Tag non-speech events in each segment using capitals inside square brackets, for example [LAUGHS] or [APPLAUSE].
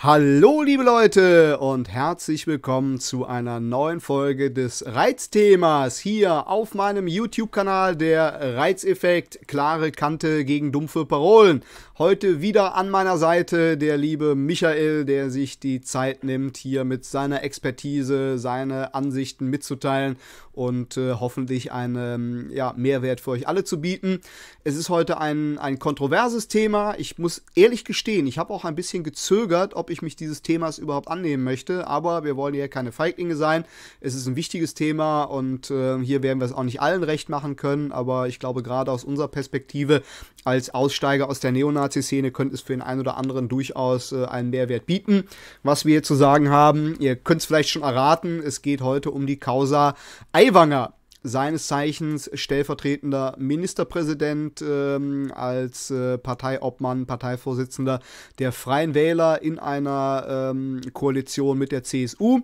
Hallo liebe Leute und herzlich willkommen zu einer neuen Folge des Reizthemas hier auf meinem YouTube-Kanal der Reizeffekt klare Kante gegen dumpfe Parolen. Heute wieder an meiner Seite der liebe Michael, der sich die Zeit nimmt, hier mit seiner Expertise seine Ansichten mitzuteilen und äh, hoffentlich einen ähm, ja, Mehrwert für euch alle zu bieten. Es ist heute ein, ein kontroverses Thema. Ich muss ehrlich gestehen, ich habe auch ein bisschen gezögert, ob ob ich mich dieses Themas überhaupt annehmen möchte. Aber wir wollen hier keine Feiglinge sein. Es ist ein wichtiges Thema und äh, hier werden wir es auch nicht allen recht machen können. Aber ich glaube, gerade aus unserer Perspektive als Aussteiger aus der Neonazi-Szene könnte es für den einen oder anderen durchaus äh, einen Mehrwert bieten, was wir hier zu sagen haben. Ihr könnt es vielleicht schon erraten. Es geht heute um die Causa Eiwanger seines Zeichens stellvertretender Ministerpräsident ähm, als äh, Parteiobmann, Parteivorsitzender der Freien Wähler in einer ähm, Koalition mit der CSU.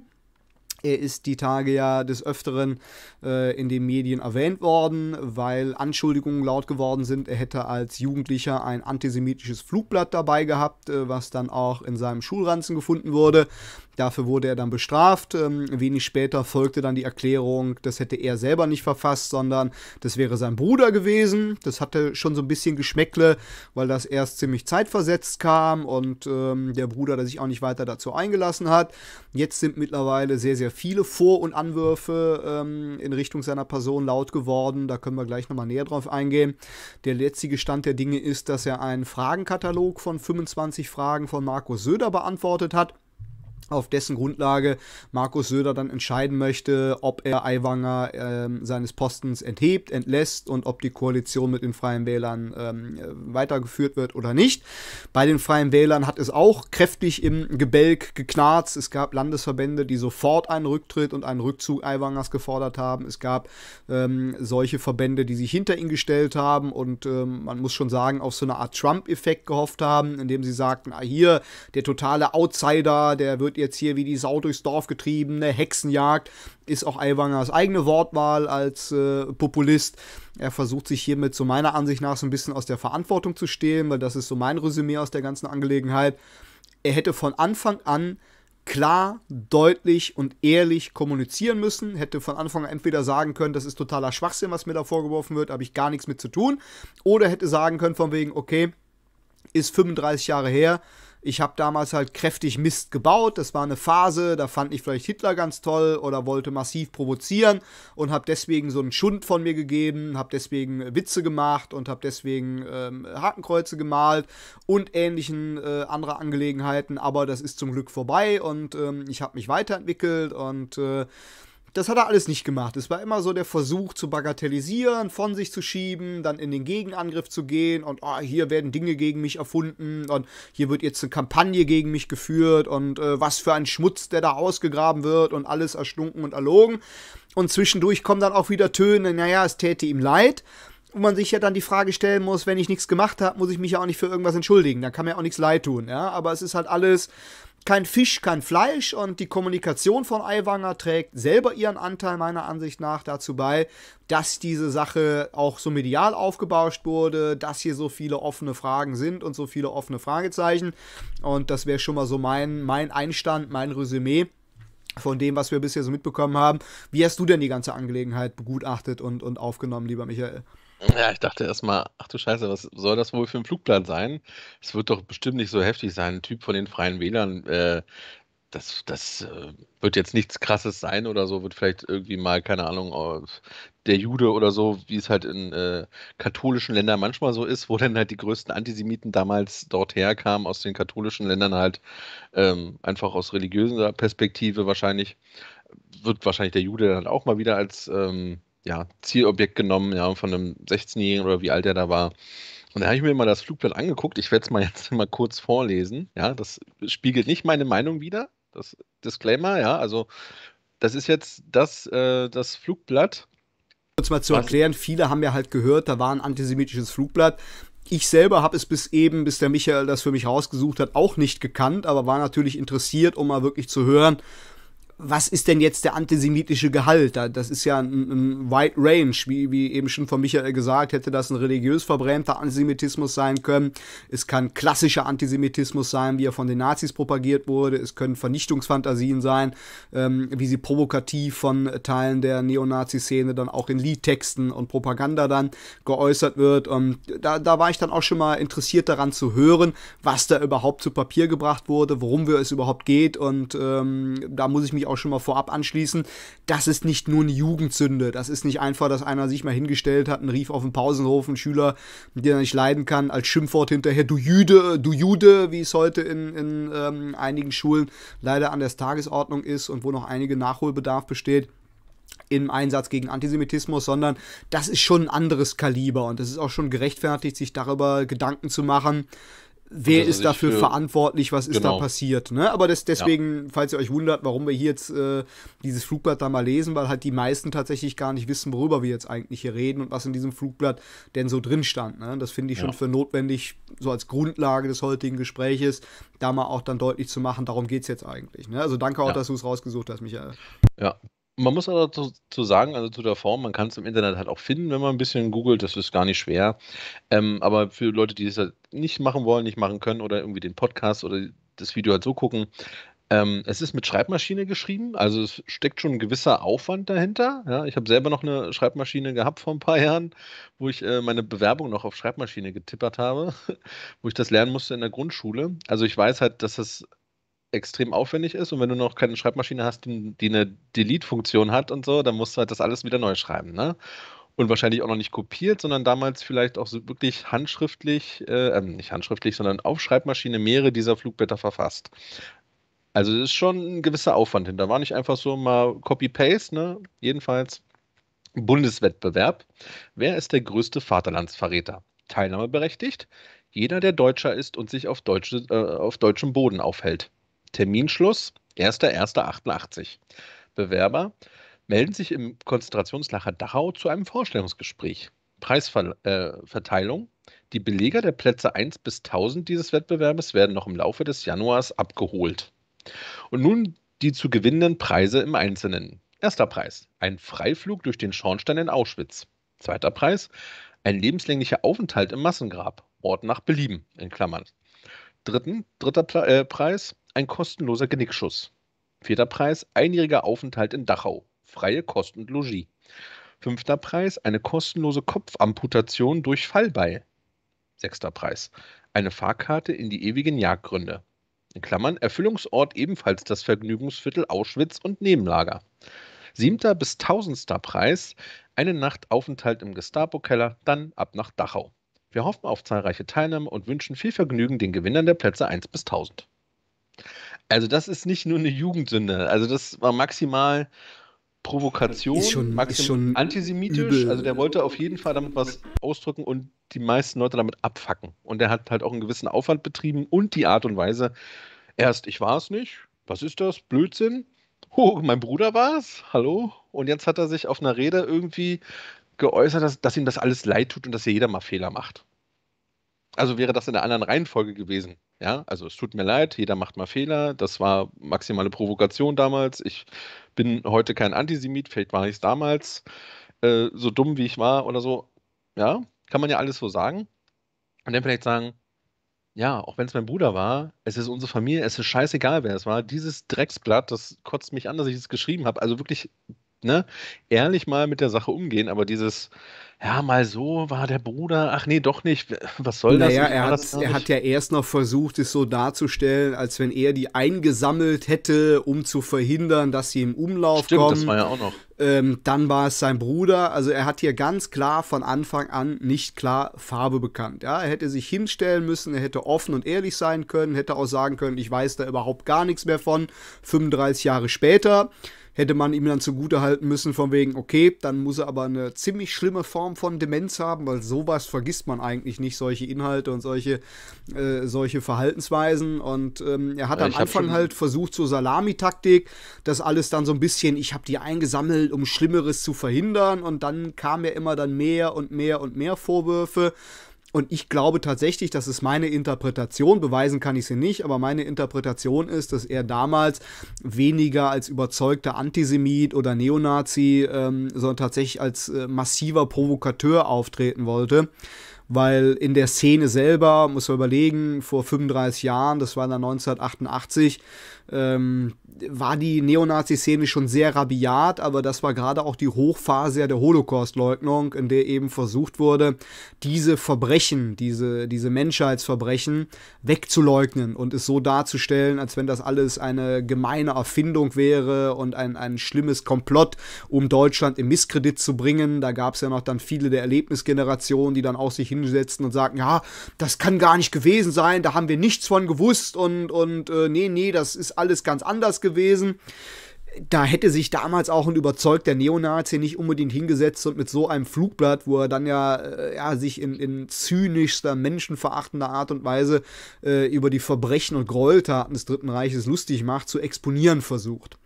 Er ist die Tage ja des Öfteren äh, in den Medien erwähnt worden, weil Anschuldigungen laut geworden sind, er hätte als Jugendlicher ein antisemitisches Flugblatt dabei gehabt, äh, was dann auch in seinem Schulranzen gefunden wurde. Dafür wurde er dann bestraft. Ähm, wenig später folgte dann die Erklärung, das hätte er selber nicht verfasst, sondern das wäre sein Bruder gewesen. Das hatte schon so ein bisschen Geschmäckle, weil das erst ziemlich zeitversetzt kam und ähm, der Bruder, der sich auch nicht weiter dazu eingelassen hat. Jetzt sind mittlerweile sehr, sehr viele Vor- und Anwürfe ähm, in Richtung seiner Person laut geworden. Da können wir gleich nochmal näher drauf eingehen. Der letzte Stand der Dinge ist, dass er einen Fragenkatalog von 25 Fragen von Markus Söder beantwortet hat auf dessen Grundlage Markus Söder dann entscheiden möchte, ob er Aiwanger äh, seines Postens enthebt, entlässt und ob die Koalition mit den Freien Wählern ähm, äh, weitergeführt wird oder nicht. Bei den Freien Wählern hat es auch kräftig im Gebälk geknarzt. Es gab Landesverbände, die sofort einen Rücktritt und einen Rückzug Aiwangers gefordert haben. Es gab ähm, solche Verbände, die sich hinter ihn gestellt haben und ähm, man muss schon sagen, auf so eine Art Trump-Effekt gehofft haben, indem sie sagten, ah, hier, der totale Outsider, der wird wird jetzt hier wie die Sau durchs Dorf getrieben, eine Hexenjagd, ist auch Aiwangers eigene Wortwahl als äh, Populist. Er versucht sich hiermit so meiner Ansicht nach so ein bisschen aus der Verantwortung zu stehlen, weil das ist so mein Resümee aus der ganzen Angelegenheit. Er hätte von Anfang an klar, deutlich und ehrlich kommunizieren müssen. Hätte von Anfang an entweder sagen können, das ist totaler Schwachsinn, was mir da vorgeworfen wird, habe ich gar nichts mit zu tun. Oder hätte sagen können von wegen, okay, ist 35 Jahre her, ich habe damals halt kräftig Mist gebaut. Das war eine Phase, da fand ich vielleicht Hitler ganz toll oder wollte massiv provozieren und habe deswegen so einen Schund von mir gegeben, habe deswegen äh, Witze gemacht und habe deswegen ähm, Hakenkreuze gemalt und ähnlichen äh, andere Angelegenheiten. Aber das ist zum Glück vorbei und ähm, ich habe mich weiterentwickelt und äh, das hat er alles nicht gemacht. Es war immer so der Versuch zu bagatellisieren, von sich zu schieben, dann in den Gegenangriff zu gehen und oh, hier werden Dinge gegen mich erfunden und hier wird jetzt eine Kampagne gegen mich geführt und äh, was für ein Schmutz, der da ausgegraben wird und alles erstunken und erlogen. Und zwischendurch kommen dann auch wieder Töne, naja, es täte ihm leid wo man sich ja dann die Frage stellen muss, wenn ich nichts gemacht habe, muss ich mich ja auch nicht für irgendwas entschuldigen. Da kann mir auch nichts leid tun, ja. Aber es ist halt alles kein Fisch, kein Fleisch und die Kommunikation von Aiwanger trägt selber ihren Anteil meiner Ansicht nach dazu bei, dass diese Sache auch so medial aufgebauscht wurde, dass hier so viele offene Fragen sind und so viele offene Fragezeichen. Und das wäre schon mal so mein, mein Einstand, mein Resümee von dem, was wir bisher so mitbekommen haben. Wie hast du denn die ganze Angelegenheit begutachtet und, und aufgenommen, lieber Michael? Ja, ich dachte erstmal, ach du Scheiße, was soll das wohl für ein Flugplan sein? Es wird doch bestimmt nicht so heftig sein. Ein Typ von den Freien Wählern, äh, das, das äh, wird jetzt nichts Krasses sein oder so, wird vielleicht irgendwie mal, keine Ahnung, der Jude oder so, wie es halt in äh, katholischen Ländern manchmal so ist, wo dann halt die größten Antisemiten damals dorthin kamen, aus den katholischen Ländern halt, ähm, einfach aus religiöser Perspektive wahrscheinlich, wird wahrscheinlich der Jude dann halt auch mal wieder als. Ähm, ja, Zielobjekt genommen, ja, von einem 16-Jährigen oder wie alt er da war. Und da habe ich mir mal das Flugblatt angeguckt. Ich werde es mal jetzt [LAUGHS] mal kurz vorlesen. Ja, das spiegelt nicht meine Meinung wieder. Das Disclaimer, ja, also das ist jetzt das, äh, das Flugblatt. Kurz mal zu erklären, viele haben ja halt gehört, da war ein antisemitisches Flugblatt. Ich selber habe es bis eben, bis der Michael das für mich rausgesucht hat, auch nicht gekannt, aber war natürlich interessiert, um mal wirklich zu hören, was ist denn jetzt der antisemitische Gehalt? Das ist ja ein, ein wide range, wie, wie eben schon von Michael gesagt, hätte das ein religiös verbrämter Antisemitismus sein können. Es kann klassischer Antisemitismus sein, wie er von den Nazis propagiert wurde. Es können Vernichtungsfantasien sein, ähm, wie sie provokativ von Teilen der Neonazi-Szene dann auch in Liedtexten und Propaganda dann geäußert wird. Und ähm, da, da war ich dann auch schon mal interessiert daran zu hören, was da überhaupt zu Papier gebracht wurde, worum wir es überhaupt geht. Und ähm, da muss ich mich ich auch schon mal vorab anschließen, das ist nicht nur eine Jugendsünde. Das ist nicht einfach, dass einer sich mal hingestellt hat, einen Rief auf dem Pausenhof, einen Schüler, den er nicht leiden kann, als Schimpfwort hinterher, du Jüde, du Jude, wie es heute in, in ähm, einigen Schulen leider an der Tagesordnung ist und wo noch einige Nachholbedarf besteht im Einsatz gegen Antisemitismus, sondern das ist schon ein anderes Kaliber und es ist auch schon gerechtfertigt, sich darüber Gedanken zu machen, wer also ist dafür für, äh, verantwortlich, was ist genau. da passiert. Ne? Aber das, deswegen, ja. falls ihr euch wundert, warum wir hier jetzt äh, dieses Flugblatt da mal lesen, weil halt die meisten tatsächlich gar nicht wissen, worüber wir jetzt eigentlich hier reden und was in diesem Flugblatt denn so drin stand. Ne? Das finde ich ja. schon für notwendig, so als Grundlage des heutigen Gespräches, da mal auch dann deutlich zu machen, darum geht es jetzt eigentlich. Ne? Also danke auch, ja. dass du es rausgesucht hast, Michael. Ja, man muss aber dazu, dazu sagen, also zu der Form, man kann es im Internet halt auch finden, wenn man ein bisschen googelt, das ist gar nicht schwer. Ähm, aber für Leute, die es halt nicht machen wollen, nicht machen können oder irgendwie den Podcast oder das Video halt so gucken, ähm, es ist mit Schreibmaschine geschrieben, also es steckt schon ein gewisser Aufwand dahinter. Ja, ich habe selber noch eine Schreibmaschine gehabt vor ein paar Jahren, wo ich äh, meine Bewerbung noch auf Schreibmaschine getippert habe, [LAUGHS] wo ich das lernen musste in der Grundschule. Also ich weiß halt, dass das extrem aufwendig ist und wenn du noch keine Schreibmaschine hast, die, die eine Delete-Funktion hat und so, dann musst du halt das alles wieder neu schreiben. Ne? Und wahrscheinlich auch noch nicht kopiert, sondern damals vielleicht auch so wirklich handschriftlich, äh, ähm, nicht handschriftlich, sondern auf Schreibmaschine mehrere dieser Flugblätter verfasst. Also es ist schon ein gewisser Aufwand hinter. War nicht einfach so mal Copy-Paste, ne? Jedenfalls Bundeswettbewerb. Wer ist der größte Vaterlandsverräter? Teilnahmeberechtigt? Jeder, der Deutscher ist und sich auf, Deutsche, äh, auf deutschem Boden aufhält. Terminschluss 1.1.88. Bewerber melden sich im Konzentrationslager Dachau zu einem Vorstellungsgespräch. Preisverteilung. Äh, die Beleger der Plätze 1 bis 1000 dieses Wettbewerbes werden noch im Laufe des Januars abgeholt. Und nun die zu gewinnenden Preise im Einzelnen. Erster Preis: ein Freiflug durch den Schornstein in Auschwitz. Zweiter Preis: ein lebenslänglicher Aufenthalt im Massengrab, Ort nach Belieben, in Klammern. Dritten, dritter Pre äh, Preis: ein kostenloser Genickschuss. Vierter Preis, einjähriger Aufenthalt in Dachau. Freie Kost und Logis. Fünfter Preis, eine kostenlose Kopfamputation durch Fallbeil. Sechster Preis, eine Fahrkarte in die ewigen Jagdgründe. In Klammern, Erfüllungsort ebenfalls das Vergnügungsviertel Auschwitz und Nebenlager. Siebter bis tausendster Preis, eine Nacht Aufenthalt im Gestapo-Keller, dann ab nach Dachau. Wir hoffen auf zahlreiche Teilnahme und wünschen viel Vergnügen den Gewinnern der Plätze 1 bis 1000. Also das ist nicht nur eine Jugendsünde. Also das war maximal Provokation, ist schon, maximal ist schon antisemitisch. Übel. Also der wollte auf jeden Fall damit was ausdrücken und die meisten Leute damit abfacken. Und er hat halt auch einen gewissen Aufwand betrieben und die Art und Weise. Erst ich war es nicht. Was ist das? Blödsinn. Oh, mein Bruder war es. Hallo. Und jetzt hat er sich auf einer Rede irgendwie geäußert, dass, dass ihm das alles leid tut und dass hier jeder mal Fehler macht. Also wäre das in einer anderen Reihenfolge gewesen. Ja, also es tut mir leid, jeder macht mal Fehler. Das war maximale Provokation damals. Ich bin heute kein Antisemit, vielleicht war ich es damals äh, so dumm, wie ich war oder so. Ja, kann man ja alles so sagen. Und dann vielleicht sagen, ja, auch wenn es mein Bruder war, es ist unsere Familie, es ist scheißegal, wer es war. Dieses Drecksblatt, das kotzt mich an, dass ich es geschrieben habe. Also wirklich ne, ehrlich mal mit der Sache umgehen, aber dieses, ja, mal so war der Bruder, ach nee, doch nicht, [LAUGHS] was soll naja, das? Naja, er, das hat, er hat ja erst noch versucht, es so darzustellen, als wenn er die eingesammelt hätte, um zu verhindern, dass sie im Umlauf Stimmt, kommen. das war ja auch noch. Ähm, dann war es sein Bruder. Also er hat hier ganz klar von Anfang an nicht klar Farbe bekannt. Ja? Er hätte sich hinstellen müssen, er hätte offen und ehrlich sein können, hätte auch sagen können, ich weiß da überhaupt gar nichts mehr von, 35 Jahre später hätte man ihm dann zugutehalten müssen, von wegen, okay, dann muss er aber eine ziemlich schlimme Form von Demenz haben, weil sowas vergisst man eigentlich nicht, solche Inhalte und solche, äh, solche Verhaltensweisen. Und ähm, er hat ja, am Anfang halt versucht, so Salamitaktik, das alles dann so ein bisschen, ich habe die eingesammelt, um Schlimmeres zu verhindern. Und dann kam ja immer dann mehr und mehr und mehr Vorwürfe. Und ich glaube tatsächlich, das ist meine Interpretation, beweisen kann ich sie nicht, aber meine Interpretation ist, dass er damals weniger als überzeugter Antisemit oder Neonazi, ähm, sondern tatsächlich als äh, massiver Provokateur auftreten wollte weil in der Szene selber, muss man überlegen, vor 35 Jahren, das war dann 1988, ähm, war die Neonazi-Szene schon sehr rabiat, aber das war gerade auch die Hochphase der Holocaust-Leugnung, in der eben versucht wurde, diese Verbrechen, diese, diese Menschheitsverbrechen wegzuleugnen und es so darzustellen, als wenn das alles eine gemeine Erfindung wäre und ein, ein schlimmes Komplott, um Deutschland im Misskredit zu bringen. Da gab es ja noch dann viele der Erlebnisgenerationen, die dann auch sich hinsetzten und sagten, ja, das kann gar nicht gewesen sein, da haben wir nichts von gewusst und, und äh, nee, nee, das ist alles ganz anders gewesen. Da hätte sich damals auch ein überzeugter Neonazi nicht unbedingt hingesetzt und mit so einem Flugblatt, wo er dann ja, äh, ja sich in, in zynischster, menschenverachtender Art und Weise äh, über die Verbrechen und Gräueltaten des Dritten Reiches lustig macht, zu exponieren versucht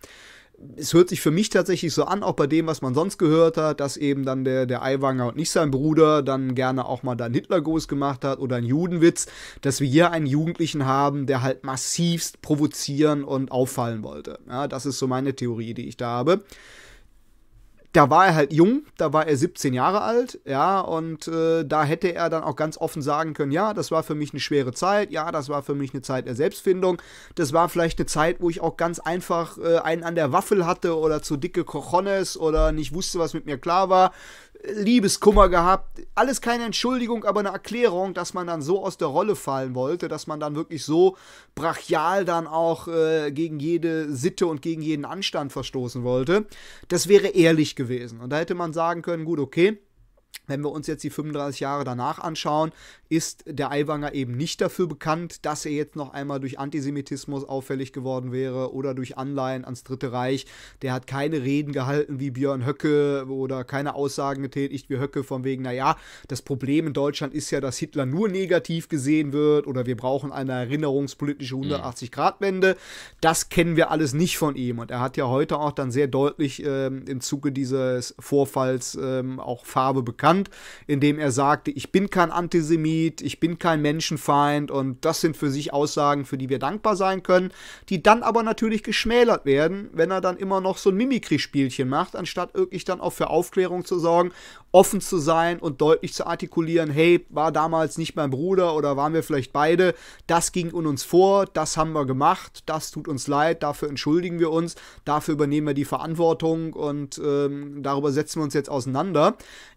es hört sich für mich tatsächlich so an, auch bei dem, was man sonst gehört hat, dass eben dann der, der Aiwanger und nicht sein Bruder dann gerne auch mal dann Hitlergruß gemacht hat oder einen Judenwitz, dass wir hier einen Jugendlichen haben, der halt massivst provozieren und auffallen wollte. Ja, das ist so meine Theorie, die ich da habe da war er halt jung, da war er 17 Jahre alt, ja, und äh, da hätte er dann auch ganz offen sagen können, ja, das war für mich eine schwere Zeit, ja, das war für mich eine Zeit der Selbstfindung, das war vielleicht eine Zeit, wo ich auch ganz einfach äh, einen an der Waffel hatte oder zu dicke Cochones oder nicht wusste, was mit mir klar war, Liebeskummer gehabt. Alles keine Entschuldigung, aber eine Erklärung, dass man dann so aus der Rolle fallen wollte, dass man dann wirklich so brachial dann auch äh, gegen jede Sitte und gegen jeden Anstand verstoßen wollte. Das wäre ehrlich gewesen. Und da hätte man sagen können, gut, okay, wenn wir uns jetzt die 35 Jahre danach anschauen, ist der Aiwanger eben nicht dafür bekannt, dass er jetzt noch einmal durch Antisemitismus auffällig geworden wäre oder durch Anleihen ans Dritte Reich. Der hat keine Reden gehalten wie Björn Höcke oder keine Aussagen getätigt wie Höcke von wegen, naja, das Problem in Deutschland ist ja, dass Hitler nur negativ gesehen wird oder wir brauchen eine erinnerungspolitische 180-Grad-Wende. Mhm. Das kennen wir alles nicht von ihm. Und er hat ja heute auch dann sehr deutlich ähm, im Zuge dieses Vorfalls ähm, auch Farbe bekannt bekannt, indem er sagte, ich bin kein Antisemit, ich bin kein Menschenfeind und das sind für sich Aussagen, für die wir dankbar sein können, die dann aber natürlich geschmälert werden, wenn er dann immer noch so ein Mimikry-Spielchen macht, anstatt wirklich dann auch für Aufklärung zu sorgen offen zu sein und deutlich zu artikulieren, hey, war damals nicht mein Bruder oder waren wir vielleicht beide, das ging in uns vor, das haben wir gemacht, das tut uns leid, dafür entschuldigen wir uns, dafür übernehmen wir die Verantwortung und ähm, darüber setzen wir uns jetzt auseinander.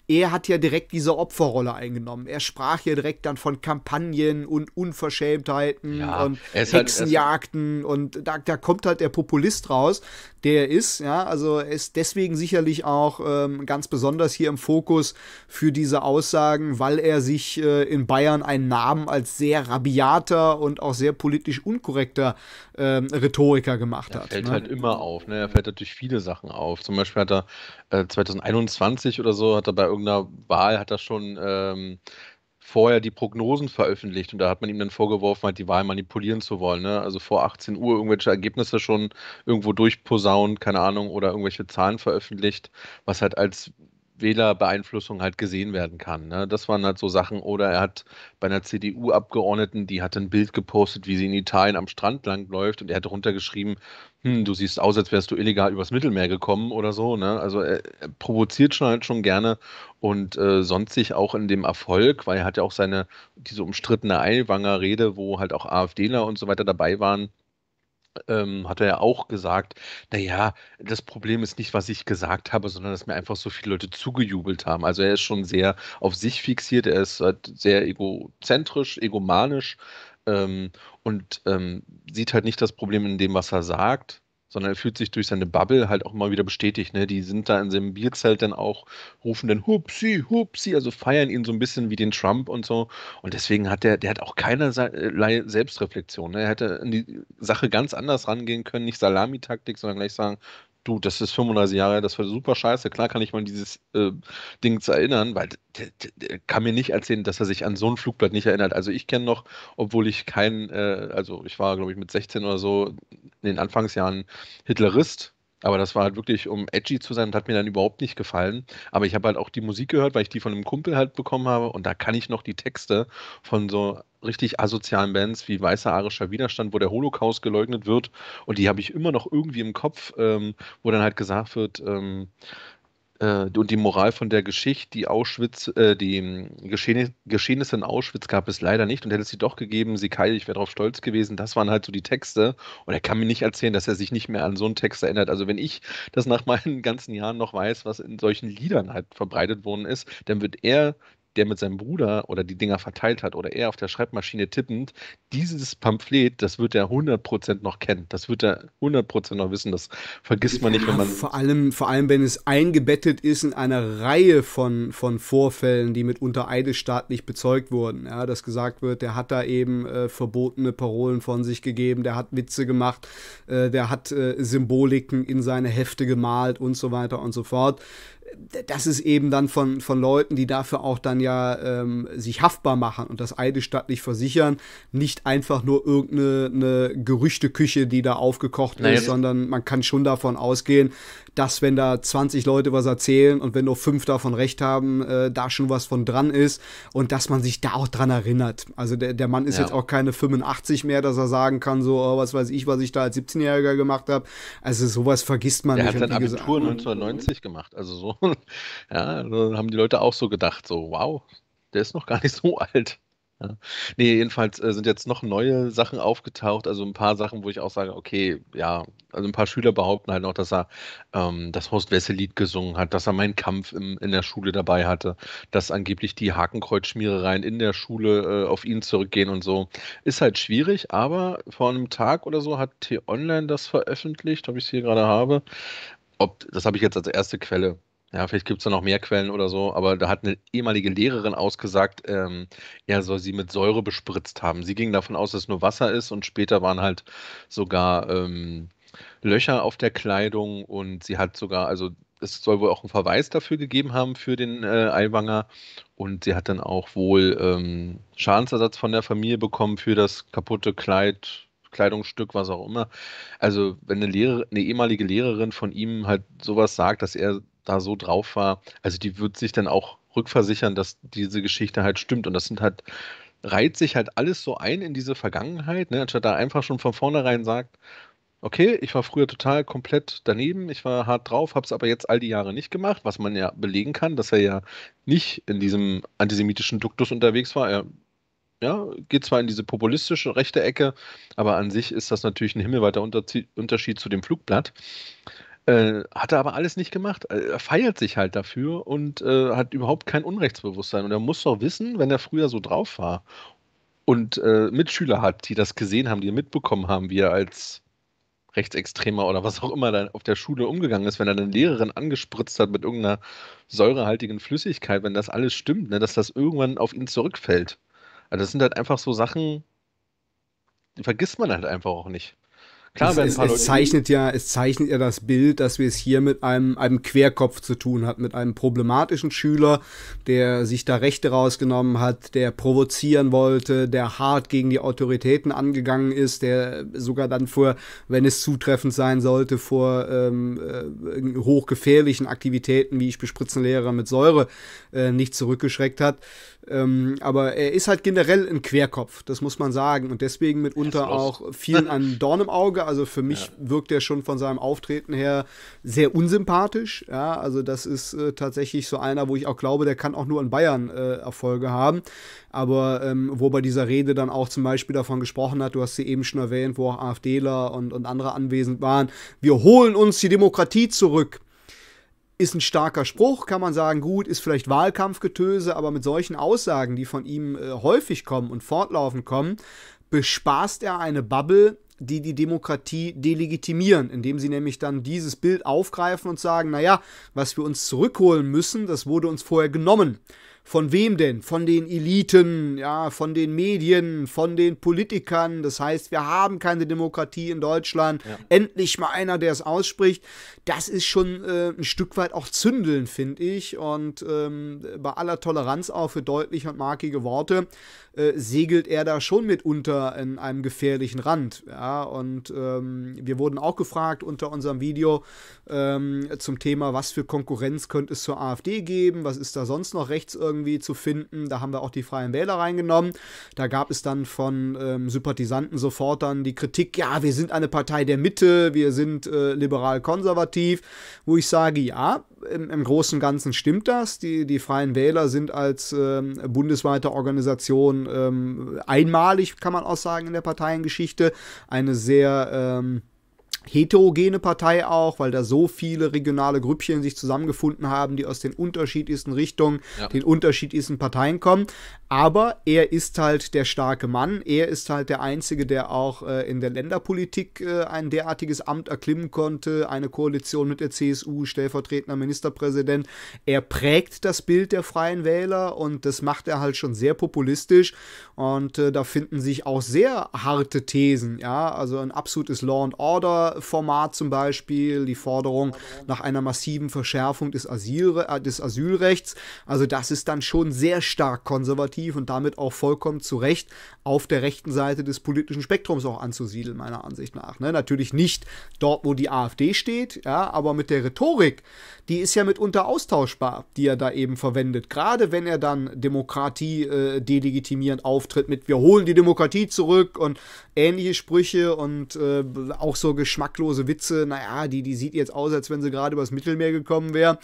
Er hat ja direkt diese Opferrolle eingenommen. Er sprach ja direkt dann von Kampagnen und Unverschämtheiten ja, und halt- Hexenjagden halt, und da, da kommt halt der Populist raus, der er ist. Ja, also er ist deswegen sicherlich auch ähm, ganz besonders hier im Fokus für diese Aussagen, weil er sich äh, in Bayern einen Namen als sehr rabiater und auch sehr politisch unkorrekter ähm, Rhetoriker gemacht er hat. Fällt ne? halt immer auf. Ne? Er fällt natürlich viele Sachen auf. Zum Beispiel hat er äh, 2021 oder so hat er bei irgendeiner Wahl hat er schon ähm, vorher die Prognosen veröffentlicht und da hat man ihm dann vorgeworfen, halt die Wahl manipulieren zu wollen. Ne? Also vor 18 Uhr irgendwelche Ergebnisse schon irgendwo durchposaunt, keine Ahnung, oder irgendwelche Zahlen veröffentlicht, was halt als Wählerbeeinflussung halt gesehen werden kann. Ne? Das waren halt so Sachen. Oder er hat bei einer CDU-Abgeordneten, die hat ein Bild gepostet, wie sie in Italien am Strand langläuft und er hat runtergeschrieben, hm, du siehst aus, als wärst du illegal übers Mittelmeer gekommen oder so. Ne? Also er, äh, er provoziert schon halt schon gerne und äh, sonst sich auch in dem Erfolg, weil er hat ja auch seine, diese umstrittene Eilwanger Rede, wo halt auch AfDler und so weiter dabei waren. Ähm, hat er ja auch gesagt, naja, das Problem ist nicht, was ich gesagt habe, sondern dass mir einfach so viele Leute zugejubelt haben. Also er ist schon sehr auf sich fixiert, er ist halt sehr egozentrisch, egomanisch ähm, und ähm, sieht halt nicht das Problem in dem, was er sagt, sondern er fühlt sich durch seine Bubble halt auch immer wieder bestätigt. Ne? Die sind da in seinem Bierzelt dann auch, rufen dann Hupsi, Hupsi, also feiern ihn so ein bisschen wie den Trump und so. Und deswegen hat der, der hat auch keinerlei Selbstreflexion. Ne? Er hätte in die Sache ganz anders rangehen können, nicht Salamitaktik, sondern gleich sagen, du, das ist 35 Jahre, das war super scheiße. Klar kann ich mal an dieses äh, Ding zu erinnern, weil der, der kann mir nicht erzählen, dass er sich an so ein Flugblatt nicht erinnert. Also ich kenne noch, obwohl ich kein, äh, also ich war, glaube ich, mit 16 oder so in den Anfangsjahren Hitlerist, aber das war halt wirklich, um edgy zu sein, hat mir dann überhaupt nicht gefallen. Aber ich habe halt auch die Musik gehört, weil ich die von einem Kumpel halt bekommen habe. Und da kann ich noch die Texte von so richtig asozialen Bands wie Weißer Arischer Widerstand, wo der Holocaust geleugnet wird. Und die habe ich immer noch irgendwie im Kopf, ähm, wo dann halt gesagt wird, ähm, äh, und die Moral von der Geschichte, die Auschwitz, äh, die ähm, Geschehne, Geschehnisse in Auschwitz gab es leider nicht und hätte es sie doch gegeben, sie Kai, ich wäre darauf stolz gewesen, das waren halt so die Texte und er kann mir nicht erzählen, dass er sich nicht mehr an so einen Text erinnert. Also wenn ich das nach meinen [LAUGHS] ganzen Jahren noch weiß, was in solchen Liedern halt verbreitet worden ist, dann wird er der mit seinem Bruder oder die Dinger verteilt hat oder er auf der Schreibmaschine tippend, dieses Pamphlet, das wird er 100% noch kennen. Das wird er 100% noch wissen. Das vergisst man nicht, wenn man. vor allem, vor allem, wenn es eingebettet ist in einer Reihe von, von Vorfällen, die mitunter eidesstaatlich bezeugt wurden. Ja, dass gesagt wird, der hat da eben äh, verbotene Parolen von sich gegeben, der hat Witze gemacht, äh, der hat äh, Symboliken in seine Hefte gemalt und so weiter und so fort das ist eben dann von, von Leuten, die dafür auch dann ja ähm, sich haftbar machen und das Eide stattlich versichern, nicht einfach nur irgendeine eine Gerüchteküche, die da aufgekocht naja. ist, sondern man kann schon davon ausgehen, dass wenn da 20 Leute was erzählen und wenn nur fünf davon recht haben, äh, da schon was von dran ist und dass man sich da auch dran erinnert. Also der, der Mann ist ja. jetzt auch keine 85 mehr, dass er sagen kann, so, oh, was weiß ich, was ich da als 17-Jähriger gemacht habe. Also sowas vergisst man der nicht. Er hat sein Abitur ne? gesagt, 1990 gemacht, also so ja, dann also haben die Leute auch so gedacht, so, wow, der ist noch gar nicht so alt. Ja. Nee, jedenfalls äh, sind jetzt noch neue Sachen aufgetaucht, also ein paar Sachen, wo ich auch sage, okay, ja, also ein paar Schüler behaupten halt noch, dass er ähm, das Horst Wessel-Lied gesungen hat, dass er meinen Kampf im, in der Schule dabei hatte, dass angeblich die Hakenkreuzschmierereien in der Schule äh, auf ihn zurückgehen und so. Ist halt schwierig, aber vor einem Tag oder so hat T-Online das veröffentlicht, ob ich es hier gerade habe. Ob, das habe ich jetzt als erste Quelle ja, vielleicht gibt es da noch mehr Quellen oder so, aber da hat eine ehemalige Lehrerin ausgesagt, ähm, er soll sie mit Säure bespritzt haben. Sie ging davon aus, dass es nur Wasser ist und später waren halt sogar ähm, Löcher auf der Kleidung und sie hat sogar, also es soll wohl auch einen Verweis dafür gegeben haben für den äh, Eiwanger und sie hat dann auch wohl ähm, Schadensersatz von der Familie bekommen für das kaputte Kleid, Kleidungsstück, was auch immer. Also wenn eine, Lehrer, eine ehemalige Lehrerin von ihm halt sowas sagt, dass er da so drauf war. Also die wird sich dann auch rückversichern, dass diese Geschichte halt stimmt. Und das sind halt, reiht sich halt alles so ein in diese Vergangenheit, ne? anstatt da einfach schon von vornherein sagt, okay, ich war früher total komplett daneben, ich war hart drauf, habe es aber jetzt all die Jahre nicht gemacht, was man ja belegen kann, dass er ja nicht in diesem antisemitischen Duktus unterwegs war. Er ja, geht zwar in diese populistische rechte Ecke, aber an sich ist das natürlich ein himmelweiter Unterschied zu dem Flugblatt. Äh, hat er aber alles nicht gemacht. Äh, er feiert sich halt dafür und äh, hat überhaupt kein Unrechtsbewusstsein. Und er muss doch wissen, wenn er früher so drauf war und äh, Mitschüler hat, die das gesehen haben, die mitbekommen haben, wie er als Rechtsextremer oder was auch immer dann auf der Schule umgegangen ist, wenn er eine Lehrerin angespritzt hat mit irgendeiner säurehaltigen Flüssigkeit, wenn das alles stimmt, ne, dass das irgendwann auf ihn zurückfällt. Also das sind halt einfach so Sachen, die vergisst man halt einfach auch nicht. Klar, es, es, es, zeichnet ja, es zeichnet ja das Bild, dass wir es hier mit einem, einem Querkopf zu tun hat, mit einem problematischen Schüler, der sich da Rechte rausgenommen hat, der provozieren wollte, der hart gegen die Autoritäten angegangen ist, der sogar dann vor, wenn es zutreffend sein sollte, vor ähm, äh, hochgefährlichen Aktivitäten, wie ich bespritzen Lehrer mit Säure, äh, nicht zurückgeschreckt hat. Ähm, aber er ist halt generell ein Querkopf, das muss man sagen. Und deswegen mitunter auch vielen [LAUGHS] an Dorn im Auge. Also für mich ja. wirkt er schon von seinem Auftreten her sehr unsympathisch. Ja, also das ist äh, tatsächlich so einer, wo ich auch glaube, der kann auch nur in Bayern äh, Erfolge haben. Aber ähm, wo bei dieser Rede dann auch zum Beispiel davon gesprochen hat, du hast sie eben schon erwähnt, wo auch AfDler und, und andere anwesend waren, wir holen uns die Demokratie zurück ist ein starker Spruch, kann man sagen, gut, ist vielleicht Wahlkampfgetöse, aber mit solchen Aussagen, die von ihm äh, häufig kommen und fortlaufend kommen, bespaßt er eine Bubble, die die Demokratie delegitimieren, indem sie nämlich dann dieses Bild aufgreifen und sagen, naja, was wir uns zurückholen müssen, das wurde uns vorher genommen. Von wem denn? Von den Eliten, ja, von den Medien, von den Politikern. Das heißt, wir haben keine Demokratie in Deutschland. Ja. Endlich mal einer, der es ausspricht. Das ist schon äh, ein Stück weit auch zündeln, finde ich. Und ähm, bei aller Toleranz auch für deutliche und markige Worte äh, segelt er da schon mitunter in einem gefährlichen Rand. Ja, und ähm, wir wurden auch gefragt unter unserem Video ähm, zum Thema, was für Konkurrenz könnte es zur AfD geben, was ist da sonst noch rechts irgendwie zu finden. Da haben wir auch die Freien Wähler reingenommen. Da gab es dann von ähm, Sympathisanten sofort dann die Kritik, ja, wir sind eine Partei der Mitte, wir sind äh, liberal-konservativ, wo ich sage, ja, im, im Großen und Ganzen stimmt das. Die, die Freien Wähler sind als ähm, bundesweite Organisation ähm, einmalig, kann man auch sagen, in der Parteiengeschichte eine sehr ähm, heterogene Partei auch, weil da so viele regionale Grüppchen sich zusammengefunden haben, die aus den unterschiedlichsten Richtungen, ja. den unterschiedlichsten Parteien kommen. Aber er ist halt der starke Mann. Er ist halt der Einzige, der auch äh, in der Länderpolitik äh, ein derartiges Amt erklimmen konnte. Eine Koalition mit der CSU, stellvertretender Ministerpräsident. Er prägt das Bild der freien Wähler und das macht er halt schon sehr populistisch. Und äh, da finden sich auch sehr harte Thesen. Ja, also ein absolutes Law and Order format zum Beispiel die Forderung nach einer massiven Verschärfung des, Asyl, äh, des Asylrechts. Also das ist dann schon sehr stark konservativ und damit auch vollkommen zu Recht auf der rechten Seite des politischen Spektrums auch anzusiedeln, meiner Ansicht nach. Ne? Natürlich nicht dort, wo die AfD steht, ja, aber mit der Rhetorik, die ist ja mitunter austauschbar, die er da eben verwendet. Gerade wenn er dann Demokratie äh, delegitimierend auftritt mit, wir holen die Demokratie zurück und ähnliche Sprüche und äh, auch so geschmacklose Witze, naja, die, die sieht jetzt aus, als wenn sie gerade übers Mittelmeer gekommen wäre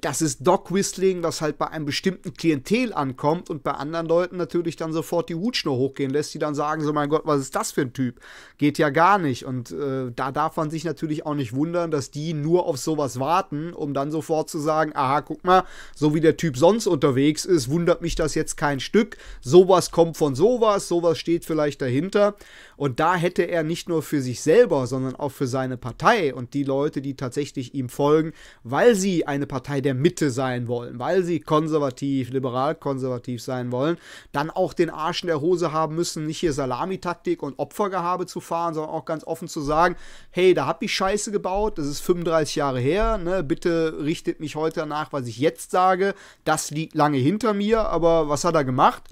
das ist Dog Whistling, was halt bei einem bestimmten Klientel ankommt und bei anderen Leuten natürlich dann sofort die Hutschnur hochgehen lässt, die dann sagen: So, mein Gott, was ist das für ein Typ? Geht ja gar nicht. Und äh, da darf man sich natürlich auch nicht wundern, dass die nur auf sowas warten, um dann sofort zu sagen: Aha, guck mal, so wie der Typ sonst unterwegs ist, wundert mich das jetzt kein Stück. Sowas kommt von sowas, sowas steht vielleicht dahinter. Und da hätte er nicht nur für sich selber, sondern auch für seine Partei und die Leute, die tatsächlich ihm folgen, weil sie eine eine Partei der Mitte sein wollen, weil sie konservativ, liberal-konservativ sein wollen, dann auch den Arsch in der Hose haben müssen, nicht hier Salamitaktik und Opfergehabe zu fahren, sondern auch ganz offen zu sagen, hey, da hab ich Scheiße gebaut, das ist 35 Jahre her, ne? bitte richtet mich heute nach, was ich jetzt sage, das liegt lange hinter mir, aber was hat er gemacht?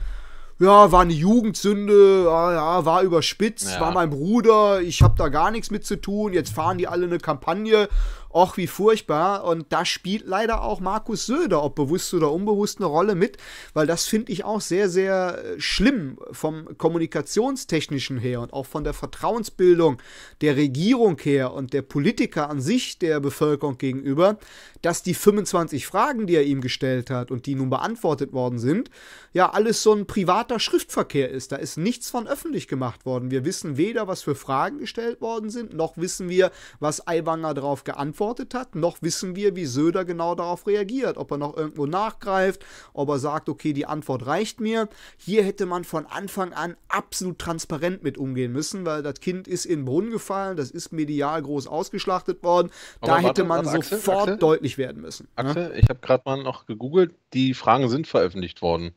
ja, war eine Jugendsünde, ja, war überspitzt, ja. war mein Bruder, ich habe da gar nichts mit zu tun, jetzt fahren die alle eine Kampagne Och, wie furchtbar. Und da spielt leider auch Markus Söder, ob bewusst oder unbewusst, eine Rolle mit, weil das finde ich auch sehr, sehr äh, schlimm vom kommunikationstechnischen her und auch von der Vertrauensbildung der Regierung her und der Politiker an sich der Bevölkerung gegenüber, dass die 25 Fragen, die er ihm gestellt hat und die nun beantwortet worden sind, ja alles so ein privater Schriftverkehr ist. Da ist nichts von öffentlich gemacht worden. Wir wissen weder, was für Fragen gestellt worden sind, noch wissen wir, was Aiwanger darauf geantwortet beantwortet hat, noch wissen wir, wie Söder genau darauf reagiert. Ob er noch irgendwo nachgreift, ob er sagt, okay, die Antwort reicht mir. Hier hätte man von Anfang an absolut transparent mit umgehen müssen, weil das Kind ist in den Brunnen gefallen, das ist medial groß ausgeschlachtet worden. Aber da warte, hätte man warte, Axel, sofort Axel, deutlich werden müssen. Ne? Axel, ja? ich habe gerade mal noch gegoogelt, die Fragen sind veröffentlicht worden.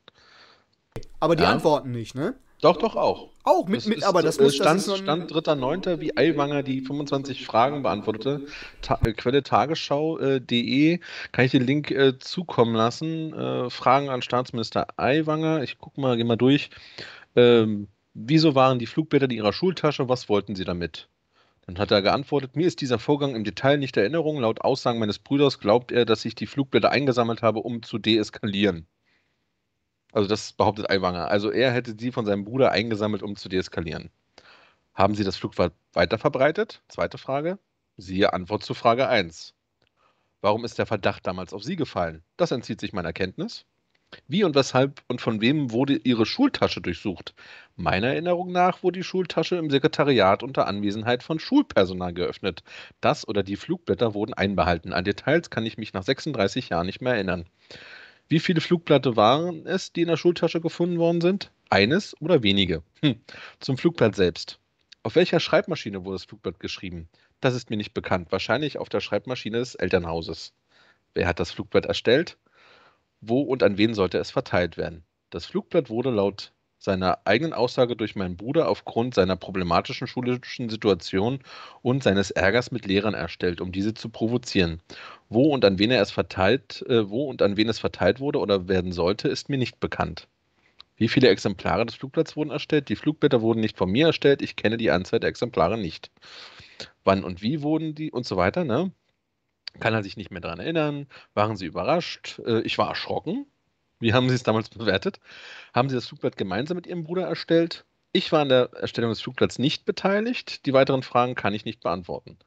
Aber die ja. Antworten nicht, ne? Doch, doch, auch. Auch, mit, das mit ist, aber das muss Stand, das ist Stand 3.9., wie Eilwanger die 25 Fragen beantwortete. Ta äh, Quelle tagesschau.de äh, e, kann ich den Link äh, zukommen lassen. Äh, Fragen an Staatsminister Eilwanger. Ich gucke mal, gehe mal durch. Ähm, wieso waren die Flugblätter in ihrer Schultasche? Was wollten sie damit? Dann hat er geantwortet, mir ist dieser Vorgang im Detail nicht der Erinnerung. Laut Aussagen meines Brüders glaubt er, dass ich die Flugblätter eingesammelt habe, um zu deeskalieren. Also das behauptet Aiwanger. Also er hätte die von seinem Bruder eingesammelt, um zu deeskalieren. Haben Sie das Flugblatt weiterverbreitet? Zweite Frage. Siehe Antwort zu Frage 1. Warum ist der Verdacht damals auf Sie gefallen? Das entzieht sich meiner Kenntnis. Wie und weshalb und von wem wurde Ihre Schultasche durchsucht? Meiner Erinnerung nach wurde die Schultasche im Sekretariat unter Anwesenheit von Schulpersonal geöffnet. Das oder die Flugblätter wurden einbehalten. An Details kann ich mich nach 36 Jahren nicht mehr erinnern. Wie viele Flugplatte waren es, die in der Schultasche gefunden worden sind? Eines oder wenige? Hm. Zum Flugblatt selbst. Auf welcher Schreibmaschine wurde das Flugblatt geschrieben? Das ist mir nicht bekannt. Wahrscheinlich auf der Schreibmaschine des Elternhauses. Wer hat das Flugblatt erstellt? Wo und an wen sollte es verteilt werden? Das Flugblatt wurde laut seiner eigenen Aussage durch meinen Bruder aufgrund seiner problematischen schulischen Situation und seines Ärgers mit Lehrern erstellt, um diese zu provozieren. Wo und an wen er es verteilt, äh, wo und an wen es verteilt wurde oder werden sollte, ist mir nicht bekannt. Wie viele Exemplare des Flugblatts wurden erstellt? Die Flugblätter wurden nicht von mir erstellt. Ich kenne die Anzahl der Exemplare nicht. Wann und wie wurden die und so weiter, ne? Kann er sich nicht mehr daran erinnern? Waren sie überrascht? Äh, ich war erschrocken wie haben Sie es damals bewertet? Haben Sie das Flugblatt gemeinsam mit Ihrem Bruder erstellt? Ich war an der Erstellung des Flugblatts nicht beteiligt. Die weiteren Fragen kann ich nicht beantworten.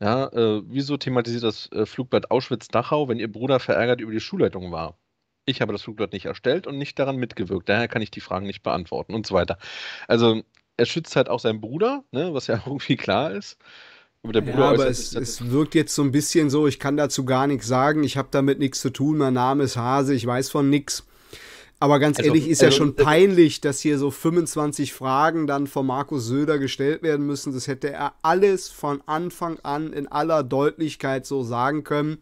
Ja, äh, wieso thematisiert das äh, Flugblatt Auschwitz-Dachau, wenn Ihr Bruder verärgert über die Schulleitung war? Ich habe das Flugblatt nicht erstellt und nicht daran mitgewirkt. Daher kann ich die Fragen nicht beantworten und so weiter. Also er schützt halt auch seinen Bruder, ne, was ja [LAUGHS] irgendwie klar ist. Aber der Bruder ja, aber es, es wirkt jetzt so ein bisschen so, ich kann dazu gar nichts sagen, ich habe damit nichts zu tun, mein Name ist Hase, ich weiß von nichts. Aber ganz also, ehrlich, ist also, ja schon äh, peinlich, dass hier so 25 Fragen dann von Markus Söder gestellt werden müssen. Das hätte er alles von Anfang an in aller Deutlichkeit so sagen können.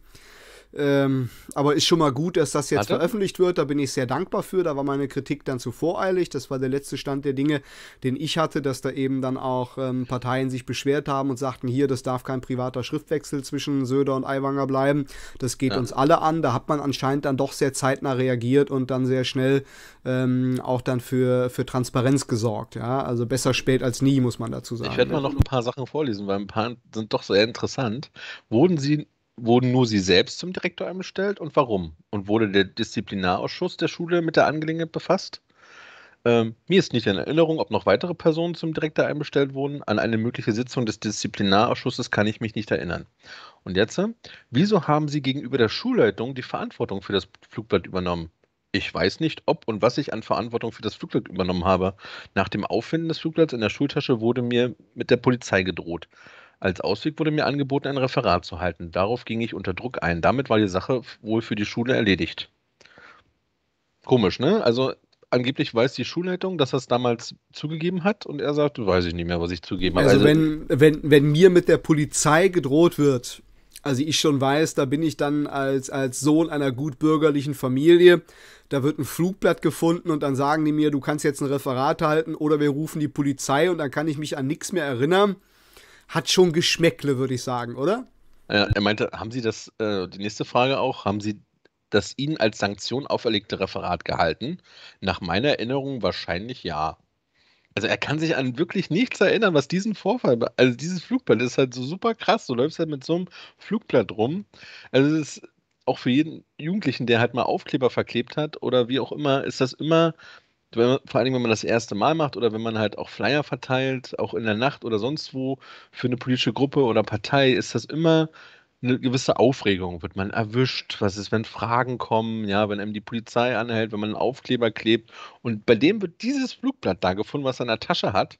Ähm, aber ist schon mal gut, dass das jetzt Hatte? veröffentlicht wird. Da bin ich sehr dankbar für. Da war meine Kritik dann zu voreilig. Das war der letzte Stand der Dinge, den ich hatte, dass da eben dann auch ähm, Parteien sich beschwert haben und sagten, hier, das darf kein privater Schriftwechsel zwischen Söder und Aiwanger bleiben. Das geht ja. uns alle an. Da hat man anscheinend dann doch sehr zeitnah reagiert und dann sehr schnell ähm, auch dann für, für Transparenz gesorgt. Ja? Also besser spät als nie, muss man dazu sagen. Ich werde mal noch ein paar Sachen vorlesen, weil ein paar sind doch sehr interessant. Wurden sie wurden nur sie selbst zum Direktor einbestellt und warum? Und wurde der Disziplinarausschuss der Schule mit der Angelegenheit befasst? Ähm, mir ist nicht in Erinnerung, ob noch weitere Personen zum Direktor einbestellt wurden. An eine mögliche Sitzung des Disziplinarausschusses kann ich mich nicht erinnern. Und jetzt, wieso haben Sie gegenüber der Schulleitung die Verantwortung für das Flugblatt übernommen? Ich weiß nicht, ob und was ich an Verantwortung für das Flugblatt übernommen habe. Nach dem Auffinden des Flugblatts in der Schultasche wurde mir mit der Polizei gedroht. Als Ausweg wurde mir angeboten, ein Referat zu halten. Darauf ging ich unter Druck ein. Damit war die Sache wohl für die Schule erledigt. Komisch, ne? Also angeblich weiß die Schulleitung, dass er es damals zugegeben hat und er sagt, weiß ich nicht mehr, was ich zugeben habe. Also, also wenn, wenn, wenn mir mit der Polizei gedroht wird, also ich schon weiß, da bin ich dann als, als Sohn einer gut bürgerlichen Familie, da wird ein Flugblatt gefunden und dann sagen die mir, du kannst jetzt ein Referat halten oder wir rufen die Polizei und dann kann ich mich an nichts mehr erinnern hat schon Geschmäckle, würde ich sagen, oder? Ja, äh, er meinte, haben Sie das, äh, die nächste Frage auch, haben Sie das Ihnen als Sanktion auferlegte Referat gehalten? Nach meiner Erinnerung wahrscheinlich ja. Also er kann sich an wirklich nichts erinnern, was diesen Vorfall, also dieses Flugblatt ist halt so super krass. Du läufst halt mit so einem Flugblatt rum. Also es ist auch für jeden Jugendlichen, der halt mal Aufkleber verklebt hat oder wie auch immer, ist das immer wenn, vor allem, wenn man das erste Mal macht oder wenn man halt auch Flyer verteilt, auch in der Nacht oder sonst wo für eine politische Gruppe oder Partei, ist das immer eine gewisse Aufregung. Wird man erwischt? Was ist, wenn Fragen kommen? Ja, wenn einem die Polizei anhält, wenn man einen Aufkleber klebt. Und bei dem wird dieses Flugblatt da gefunden, was er in der Tasche hat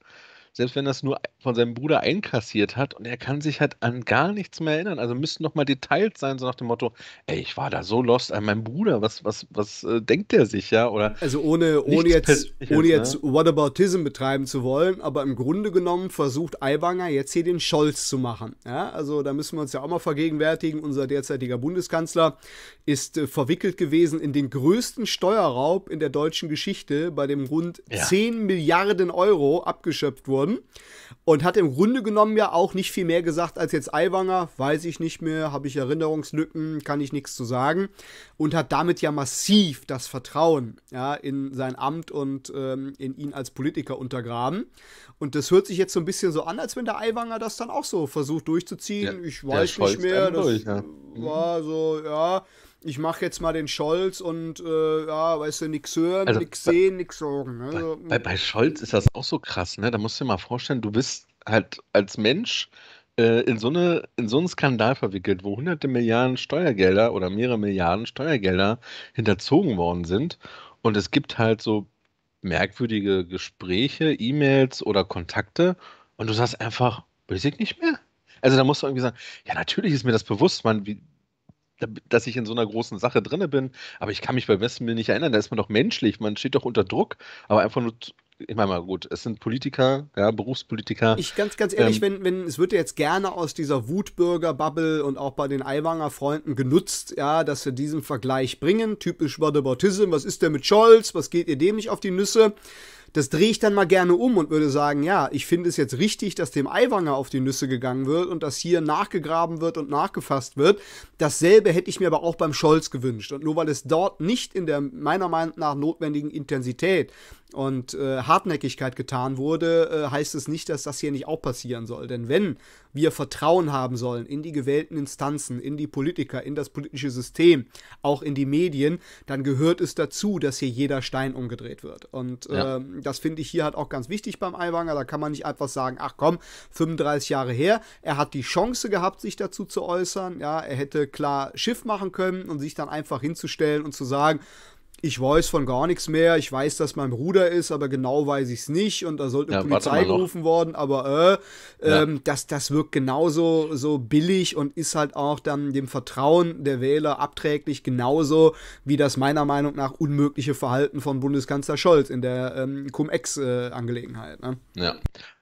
selbst wenn das nur von seinem Bruder einkassiert hat und er kann sich halt an gar nichts mehr erinnern. Also müssten noch mal Details sein, so nach dem Motto, ey, ich war da so lost an meinem Bruder, was, was, was äh, denkt der sich, ja? Oder also ohne, ohne jetzt, ohne jetzt ne? Whataboutism betreiben zu wollen, aber im Grunde genommen versucht Aiwanger jetzt hier den Scholz zu machen. Ja? Also da müssen wir uns ja auch mal vergegenwärtigen, unser derzeitiger Bundeskanzler ist äh, verwickelt gewesen in den größten Steuerraub in der deutschen Geschichte, bei dem rund ja. 10 Milliarden Euro abgeschöpft wurden. Wochen und hat im Grunde genommen ja auch nicht viel mehr gesagt als jetzt Aiwanger. Weiß ich nicht mehr, habe ich Erinnerungslücken, kann ich nichts zu sagen. Und hat damit ja massiv das Vertrauen ja, in sein Amt und ähm, in ihn als Politiker untergraben. Und das hört sich jetzt so ein bisschen so an, als wenn der Aiwanger das dann auch so versucht durchzuziehen. Ja, ich weiß nicht mehr. Das ja. war so, ja ich mache jetzt mal den Scholz und äh, ja, weißt du, nichts hören, also, nix sehen, nichts sorgen. Also, bei, bei, Scholz ist das auch so krass, ne? Da musst du dir mal vorstellen, du bist halt als Mensch äh, in, so eine, in so einen Skandal verwickelt, wo hunderte Milliarden Steuergelder oder mehrere Milliarden Steuergelder hinterzogen worden sind. Und es gibt halt so merkwürdige Gespräche, E-Mails oder Kontakte und du sagst einfach, weiß ich nicht mehr. Also da musst du irgendwie sagen, ja, natürlich ist mir das bewusst, man, wie, dass ich in so einer großen Sache drinne bin, aber ich kann mich bei besten nicht erinnern, da ist man doch menschlich, man steht doch unter Druck, aber einfach nur ich meine mal gut, es sind Politiker, ja, Berufspolitiker. Ich ganz, ganz ehrlich, ähm, wenn, wenn, es wird ja jetzt gerne aus dieser Wutbürger-Bubble und auch bei den Aiwanger Freunden genutzt, ja, dass wir diesen Vergleich bringen. Typisch Whataboutism, was ist denn mit Scholz, was geht ihr dem nicht auf die Nüsse? das drehe ich dann mal gerne um und würde sagen, ja, ich finde es jetzt richtig, dass dem Eiwanger auf die Nüsse gegangen wird und dass hier nachgegraben wird und nachgefasst wird. Dasselbe hätte ich mir aber auch beim Scholz gewünscht. Und nur weil es dort nicht in der meiner Meinung nach notwendigen Intensität und äh, Hartnäckigkeit getan wurde, äh, heißt es nicht, dass das hier nicht auch passieren soll. Denn wenn wir Vertrauen haben sollen in die gewählten Instanzen, in die Politiker, in das politische System, auch in die Medien, dann gehört es dazu, dass hier jeder Stein umgedreht wird. Und äh, das finde ich hier halt auch ganz wichtig beim Aiwanger. Da kann man nicht einfach sagen, ach komm, 35 Jahre her, er hat die Chance gehabt, sich dazu zu äußern. Ja, er hätte klar Schiff machen können und sich dann einfach hinzustellen und zu sagen, ich weiß von gar nichts mehr. Ich weiß, dass mein Bruder ist, aber genau weiß ich es nicht. Und da sollte ja, Polizei gerufen worden. Aber äh, ja. Ähm, das, das wirkt genauso so billig und ist halt auch dann dem Vertrauen der Wähler abträglich, genauso wie das meiner Meinung nach unmögliche Verhalten von Bundeskanzler Scholz in der ähm, Cum-Ex-Angelegenheit. Äh, ne? Ja.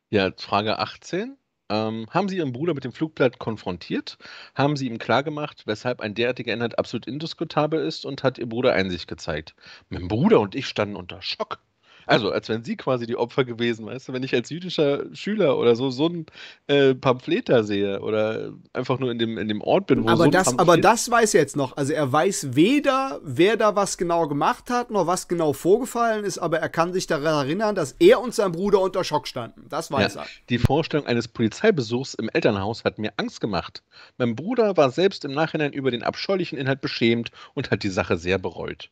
ja, Frage 18 ähm, haben sie ihren Bruder mit dem Flugblatt konfrontiert, haben sie ihm klargemacht, weshalb ein derartiger Inhalt absolut indiskutabel ist und hat ihr Bruder Einsicht gezeigt. Mein Bruder und ich standen unter Schock. Also, als wenn sie quasi die Opfer gewesen, weißt du, wenn ich als jüdischer Schüler oder so so ein äh, Pamphlet da sehe oder einfach nur in dem, in dem Ort bin, wo aber so das, Pamphlet Aber das weiß er jetzt noch. Also er weiß weder, wer da was genau gemacht hat, noch was genau vorgefallen ist, aber er kann sich daran erinnern, dass er und sein Bruder unter Schock standen. Das weiß ja, er. Die Vorstellung eines Polizeibesuchs im Elternhaus hat mir Angst gemacht. Mein Bruder war selbst im Nachhinein über den abscheulichen Inhalt beschämt und hat die Sache sehr bereut.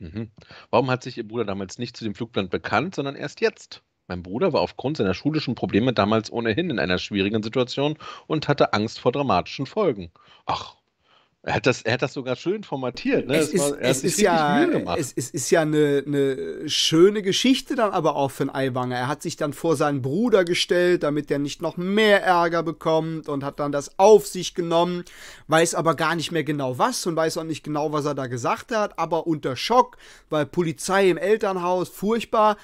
Mhm. Warum hat sich Ihr Bruder damals nicht zu dem Flugplan bekannt, sondern erst jetzt? Mein Bruder war aufgrund seiner schulischen Probleme damals ohnehin in einer schwierigen Situation und hatte Angst vor dramatischen Folgen. Ach, er hat, das, er hat das sogar schön formatiert. Ne? Es, ist, war, es, ist ja, es, es, ist, ja, eine, eine, schöne Geschichte dann aber auch für den Eiwanger. Er hat sich dann vor seinen Bruder gestellt, damit der nicht noch mehr Ärger bekommt und hat dann das auf sich genommen, weiß aber gar nicht mehr genau was und weiß auch nicht genau, was er da gesagt hat, aber unter Schock, weil Polizei im Elternhaus, furchtbar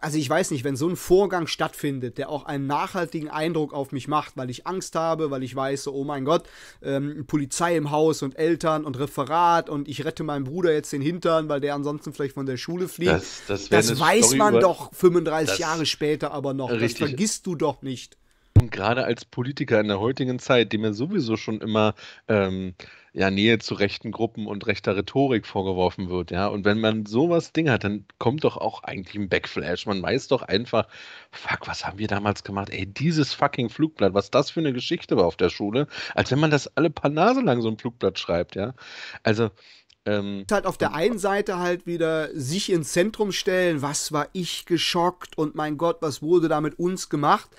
also ich weiß nicht, wenn so ein Vorgang stattfindet, der auch einen nachhaltigen Eindruck auf mich macht, weil ich Angst habe, weil ich weiß, so, oh mein Gott, ähm, Polizei im Haus und Eltern und Referat und ich rette meinem Bruder jetzt den Hintern, weil der ansonsten vielleicht von der Schule fliegt. Das, das, das weiß Story man doch 35 Jahre später aber noch. Richtig. Das vergisst du doch nicht. Und gerade als Politiker in der heutigen Zeit, dem ja sowieso schon immer ähm, ja, Nähe zu rechten Gruppen und rechter Rhetorik vorgeworfen wird, ja. Und wenn man sowas Ding hat, dann kommt doch auch eigentlich ein Backflash. Man weiß doch einfach, fuck, was haben wir damals gemacht? Ey, dieses fucking Flugblatt, was das für eine Geschichte war auf der Schule, als wenn man das alle paar Nase lang so ein Flugblatt schreibt, ja. Also, ähm, halt auf der einen Seite halt wieder sich ins Zentrum stellen, was war ich geschockt und mein Gott, was wurde da mit uns gemacht?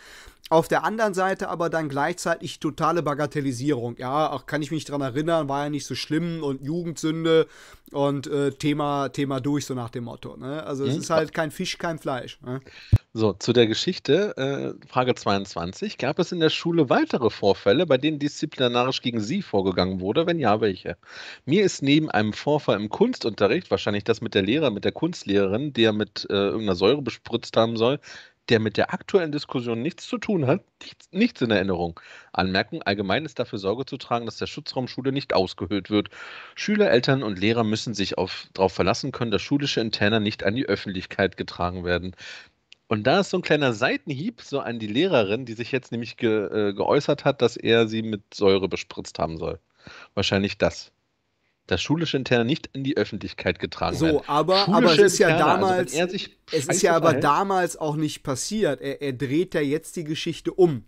Auf der anderen Seite aber dann gleichzeitig totale Bagatellisierung. Ja, auch kann ich mich daran erinnern, war ja nicht so schlimm und Jugendsünde und äh, Thema, Thema durch, so nach dem Motto. Ne? Also es mhm. ist halt kein Fisch, kein Fleisch. Ne? So, zu der Geschichte, äh, Frage 22. Gab es in der Schule weitere Vorfälle, bei denen disziplinarisch gegen Sie vorgegangen wurde? Wenn ja, welche? Mir ist neben einem Vorfall im Kunstunterricht, wahrscheinlich das mit der Lehrer, mit der Kunstlehrerin, die der mit äh, irgendeiner Säure bespritzt haben soll, der mit der aktuellen Diskussion nichts zu tun hat, nichts, nichts in Erinnerung. Anmerken, allgemein ist dafür Sorge zu tragen, dass der Schutzraum Schule nicht ausgehöhlt wird. Schüler, Eltern und Lehrer müssen sich darauf verlassen können, dass schulische Interner nicht an die Öffentlichkeit getragen werden. Und da ist so ein kleiner Seitenhieb so an die Lehrerin, die sich jetzt nämlich ge, äh, geäußert hat, dass er sie mit Säure bespritzt haben soll. Wahrscheinlich das das schulische Interne nicht in die Öffentlichkeit getragen so, werden. So, aber, aber es ist ja also damals, also es ist ja aber damals auch nicht passiert. Er, er dreht ja jetzt die Geschichte um.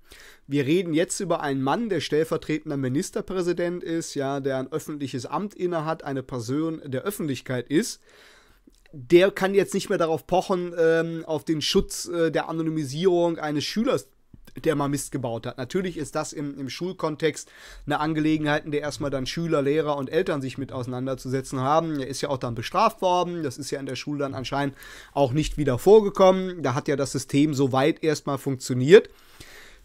Wir reden jetzt über einen Mann, der stellvertretender Ministerpräsident ist, ja, der ein öffentliches Amt innehat, eine Person der Öffentlichkeit ist der kann jetzt nicht mehr darauf pochen, ähm, auf den Schutz äh, der Anonymisierung eines Schülers der mal Mist gebaut hat. Natürlich ist das im, im Schulkontext eine Angelegenheit, in der erstmal dann Schüler, Lehrer und Eltern sich mit auseinanderzusetzen haben. Er ist ja auch dann bestraft worden. Das ist ja in der Schule dann anscheinend auch nicht wieder vorgekommen. Da hat ja das System soweit erstmal funktioniert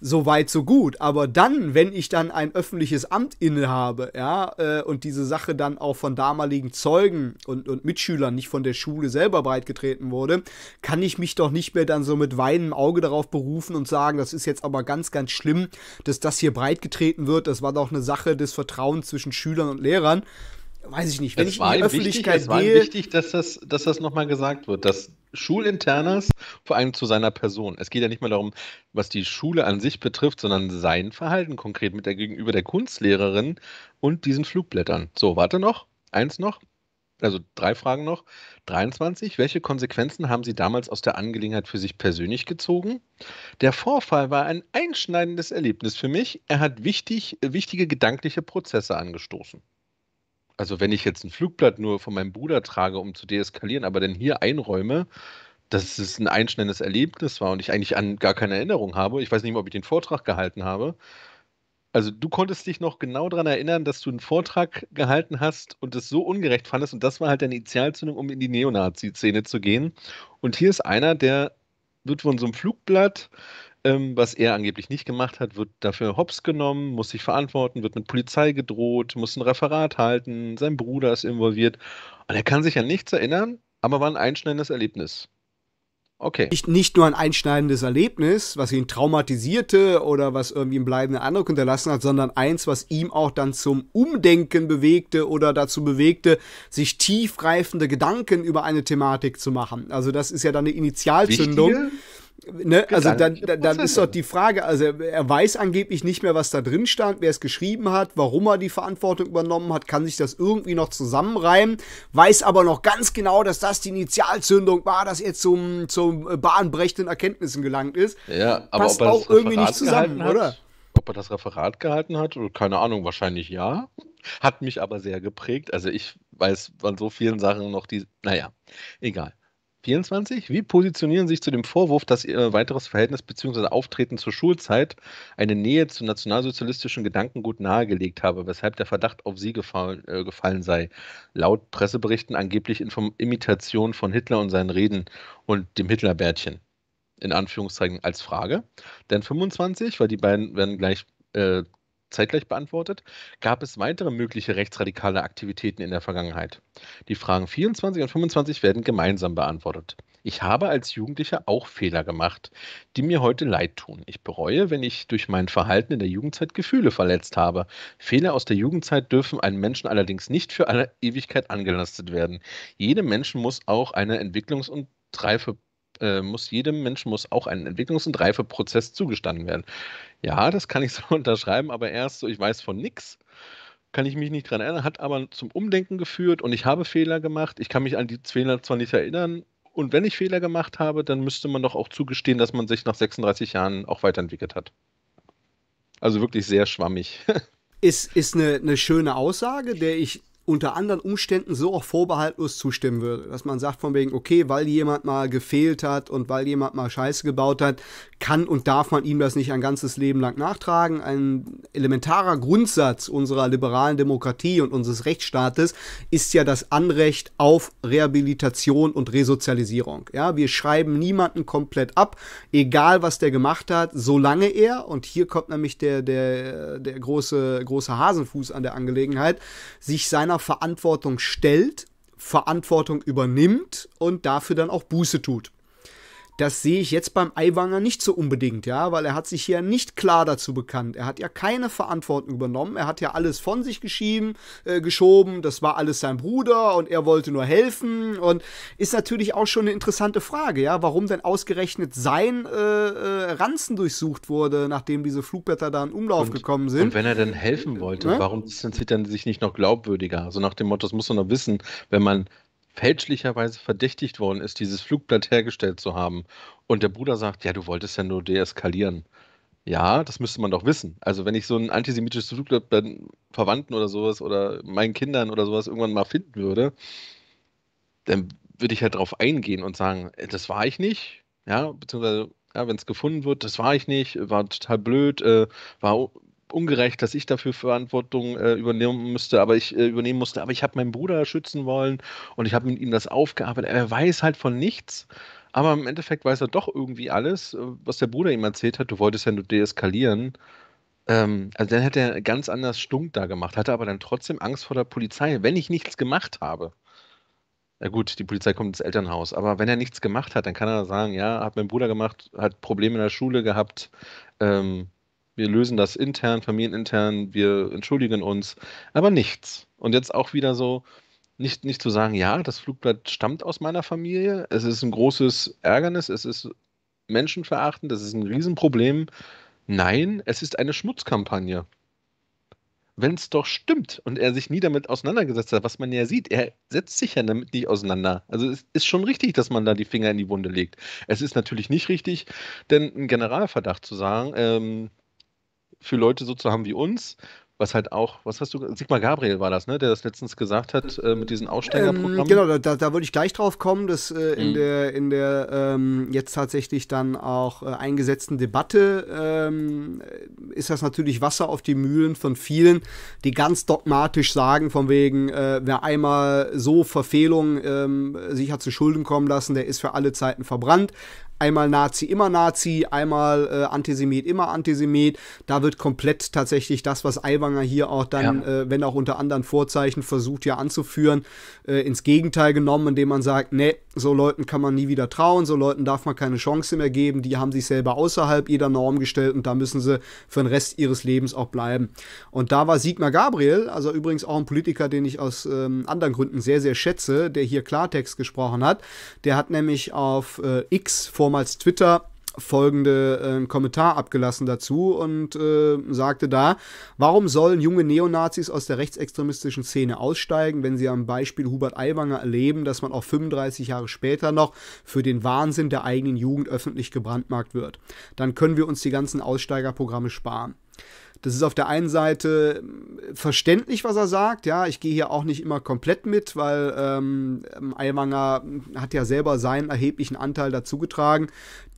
so weit, so gut. Aber dann, wenn ich dann ein öffentliches Amt innehabe, ja, äh, und diese Sache dann auch von damaligen Zeugen und, und Mitschülern nicht von der Schule selber breitgetreten wurde, kann ich mich doch nicht mehr dann so mit weinem Auge darauf berufen und sagen, das ist jetzt aber ganz, ganz schlimm, dass das hier breitgetreten wird. Das war doch eine Sache des Vertrauens zwischen Schülern und Lehrern weiß ich nicht, wenn es ich in die Öffentlichkeit wichtig, gehe. Es war wichtig, dass das, dass das nochmal gesagt wird, dass Schulinternas vor allem zu seiner Person. Es geht ja nicht mal darum, was die Schule an sich betrifft, sondern sein Verhalten konkret mit der gegenüber der Kunstlehrerin und diesen Flugblättern. So, warte noch, eins noch. Also drei Fragen noch. 23. Welche Konsequenzen haben Sie damals aus der Angelegenheit für sich persönlich gezogen? Der Vorfall war ein einschneidendes Erlebnis für mich. Er hat wichtig, wichtige gedankliche Prozesse angestoßen also wenn ich jetzt ein Flugblatt nur von meinem Bruder trage, um zu deeskalieren, aber dann hier einräume, dass es ein einschneidendes Erlebnis war und ich eigentlich an gar keine Erinnerung habe. Ich weiß nicht mehr, ob ich den Vortrag gehalten habe. Also du konntest dich noch genau daran erinnern, dass du einen Vortrag gehalten hast und es so ungerecht fandest und das war halt deine Initialzündung, um in die Neonazi-Szene zu gehen. Und hier ist einer, der wird von so einem Flugblatt ähm, was er angeblich nicht gemacht hat, wird dafür hops genommen, muss sich verantworten, wird mit Polizei gedroht, muss ein Referat halten, sein Bruder ist involviert. Und er kann sich an nichts erinnern, aber war ein einschneidendes Erlebnis. Okay. Nicht, nicht nur ein einschneidendes Erlebnis, was ihn traumatisierte oder was irgendwie einen bleibenden Eindruck hinterlassen hat, sondern eins, was ihm auch dann zum Umdenken bewegte oder dazu bewegte, sich tiefgreifende Gedanken über eine Thematik zu machen. Also das ist ja dann eine Initialzündung. Wichtige, Ne? Also dann, dann ist doch die Frage, also er weiß angeblich nicht mehr, was da drin stand, wer es geschrieben hat, warum er die Verantwortung übernommen hat, kann sich das irgendwie noch zusammenreimen, weiß aber noch ganz genau, dass das die Initialzündung war, dass er zum, zum bahnbrechenden Erkenntnissen gelangt ist. Ja, aber Passt auch irgendwie nicht zusammen, hat, oder? Ob er das Referat gehalten hat, keine Ahnung, wahrscheinlich ja. Hat mich aber sehr geprägt. Also ich weiß von so vielen Sachen noch die, naja, egal. 24. Wie positionieren Sie sich zu dem Vorwurf, dass Ihr weiteres Verhältnis bzw. Auftreten zur Schulzeit eine Nähe zu nationalsozialistischen Gedankengut nahegelegt habe, weshalb der Verdacht auf Sie gefallen, äh, gefallen sei? Laut Presseberichten angeblich in Imitation von Hitler und seinen Reden und dem Hitlerbärtchen. In Anführungszeichen als Frage. Denn 25, weil die beiden werden gleich äh, zeitgleich beantwortet, gab es weitere mögliche rechtsradikale Aktivitäten in der Vergangenheit. Die Fragen 24 und 25 werden gemeinsam beantwortet. Ich habe als Jugendlicher auch Fehler gemacht, die mir heute leid tun. Ich bereue, wenn ich durch mein Verhalten in der Jugendzeit Gefühle verletzt habe. Fehler aus der Jugendzeit dürfen einem Menschen allerdings nicht für alle Ewigkeit angelastet werden. Jedem Menschen muss auch eine Entwicklungs- und Reife äh, muss jedem Menschen muss auch ein Entwicklungs- und Reifeprozess zugestanden werden ja, das kann ich [LAUGHS] so unterschreiben, aber erst so, ich weiß von nichts, kann ich mich nicht dran erinnern, hat aber zum Umdenken geführt und ich habe Fehler gemacht. Ich kann mich an die Fehler zwar nicht erinnern, und wenn ich Fehler gemacht habe, dann müsste man doch auch zugestehen, dass man sich nach 36 Jahren auch weiterentwickelt hat. Also wirklich sehr schwammig. [LAUGHS] ist, ist eine, eine schöne Aussage, der ich unter anderen Umständen so auch vorbehaltlos zustimmen würde. Dass man sagt von wegen, okay, weil jemand mal gefehlt hat und weil jemand mal Scheiße gebaut hat, kann und darf man ihm das nicht ein ganzes Leben lang nachtragen. Ein elementarer Grundsatz unserer liberalen Demokratie und unseres Rechtsstaates ist ja das Anrecht auf Rehabilitation und Resozialisierung. Ja, wir schreiben niemanden komplett ab, egal was der gemacht hat, solange er, und hier kommt nämlich der, der, der große, große Hasenfuß an der Angelegenheit, sich seiner Männer Verantwortung stellt, Verantwortung übernimmt und dafür dann auch Buße tut. Das sehe ich jetzt beim Eiwanger nicht so unbedingt, ja, weil er hat sich hier nicht klar dazu bekannt. Er hat ja keine Verantwortung übernommen. Er hat ja alles von sich geschieben, äh, geschoben. Das war alles sein Bruder und er wollte nur helfen. Und ist natürlich auch schon eine interessante Frage, ja, warum denn ausgerechnet sein äh, äh, Ranzen durchsucht wurde, nachdem diese Flugblätter da in Umlauf und, gekommen sind. Und wenn er denn helfen wollte, ne? warum distanziert er sich nicht noch glaubwürdiger? So also nach dem Motto, das muss man doch wissen, wenn man fälschlicherweise verdächtigt worden ist, dieses Flugblatt hergestellt zu haben. Und der Bruder sagt, ja, du wolltest ja nur deeskalieren. Ja, das müsste man doch wissen. Also wenn ich so ein antisemitisches Flugblatt bei Verwandten oder sowas oder meinen Kindern oder sowas irgendwann mal finden würde, dann würde ich halt darauf eingehen und sagen, äh, das war ich nicht. Ja, beziehungsweise, ja, wenn es gefunden wird, das war ich nicht, war total blöd, äh, war ungerecht, dass ich dafür Verantwortung äh, übernehmen musste, aber ich äh, übernehmen musste, aber ich habe meinen Bruder schützen wollen und ich habe mit ihm das aufgearbeitet. Er weiß halt von nichts, aber im Endeffekt weiß er doch irgendwie alles, äh, was der Bruder ihm erzählt hat. Du wolltest ja nur deeskalieren. Ähm, also dann hätte er ganz anders stunk da gemacht, hatte aber dann trotzdem Angst vor der Polizei, wenn ich nichts gemacht habe. Ja gut, die Polizei kommt ins Elternhaus, aber wenn er nichts gemacht hat, dann kann er sagen, ja, hat mein Bruder gemacht, hat Probleme in der Schule gehabt, ähm, wir lösen das intern, familienintern, wir entschuldigen uns, aber nichts. Und jetzt auch wieder so, nicht, nicht zu sagen, ja, das Flugblatt stammt aus meiner Familie, es ist ein großes Ärgernis, es ist menschenverachtend, es ist ein Riesenproblem. Nein, es ist eine Schmutzkampagne. Wenn es doch stimmt und er sich nie damit auseinandergesetzt hat, was man ja sieht, er setzt sich ja damit nicht auseinander. Also es ist schon richtig, dass man da die Finger in die Wunde legt. Es ist natürlich nicht richtig, denn ein Generalverdacht zu sagen, ähm, für Leute so zu haben wie uns, was halt auch, was hast du, Sigmar Gabriel war das, ne, der das letztens gesagt hat äh, mit diesen Aussteigerprogrammen. Ähm, genau, da, da würde ich gleich drauf kommen, dass äh, in mhm. der, in der ähm, jetzt tatsächlich dann auch äh, eingesetzten Debatte ähm, äh, ist das natürlich Wasser auf die Mühlen von vielen, die ganz dogmatisch sagen, von wegen, äh, wer einmal so Verfehlung ähm, sich hat zu Schulden kommen lassen, der ist für alle Zeiten verbrannt einmal Nazi, immer Nazi, einmal äh, Antisemit, immer Antisemit. Da wird komplett tatsächlich das, was Aiwanger hier auch dann, ja. äh, wenn auch unter anderen Vorzeichen, versucht ja anzuführen, äh, ins Gegenteil genommen, indem man sagt, ne, so Leuten kann man nie wieder trauen, so Leuten darf man keine Chance mehr geben, die haben sich selber außerhalb jeder Norm gestellt und da müssen sie für den Rest ihres Lebens auch bleiben. Und da war Sigmar Gabriel, also übrigens auch ein Politiker, den ich aus ähm, anderen Gründen sehr, sehr schätze, der hier Klartext gesprochen hat, der hat nämlich auf äh, X vor Plattform als Twitter folgende äh, Kommentar abgelassen dazu und äh, sagte da, warum sollen junge Neonazis aus der rechtsextremistischen Szene aussteigen, wenn sie am Beispiel Hubert Aiwanger erleben, dass man auch 35 Jahre später noch für den Wahnsinn der eigenen Jugend öffentlich gebrandmarkt wird. Dann können wir uns die ganzen Aussteigerprogramme sparen. Das ist auf der einen Seite hm, verständlich, was er sagt. Ja, ich gehe hier auch nicht immer komplett mit, weil ähm, ähm, Aiwanger hat ja selber seinen erheblichen Anteil dazu getragen,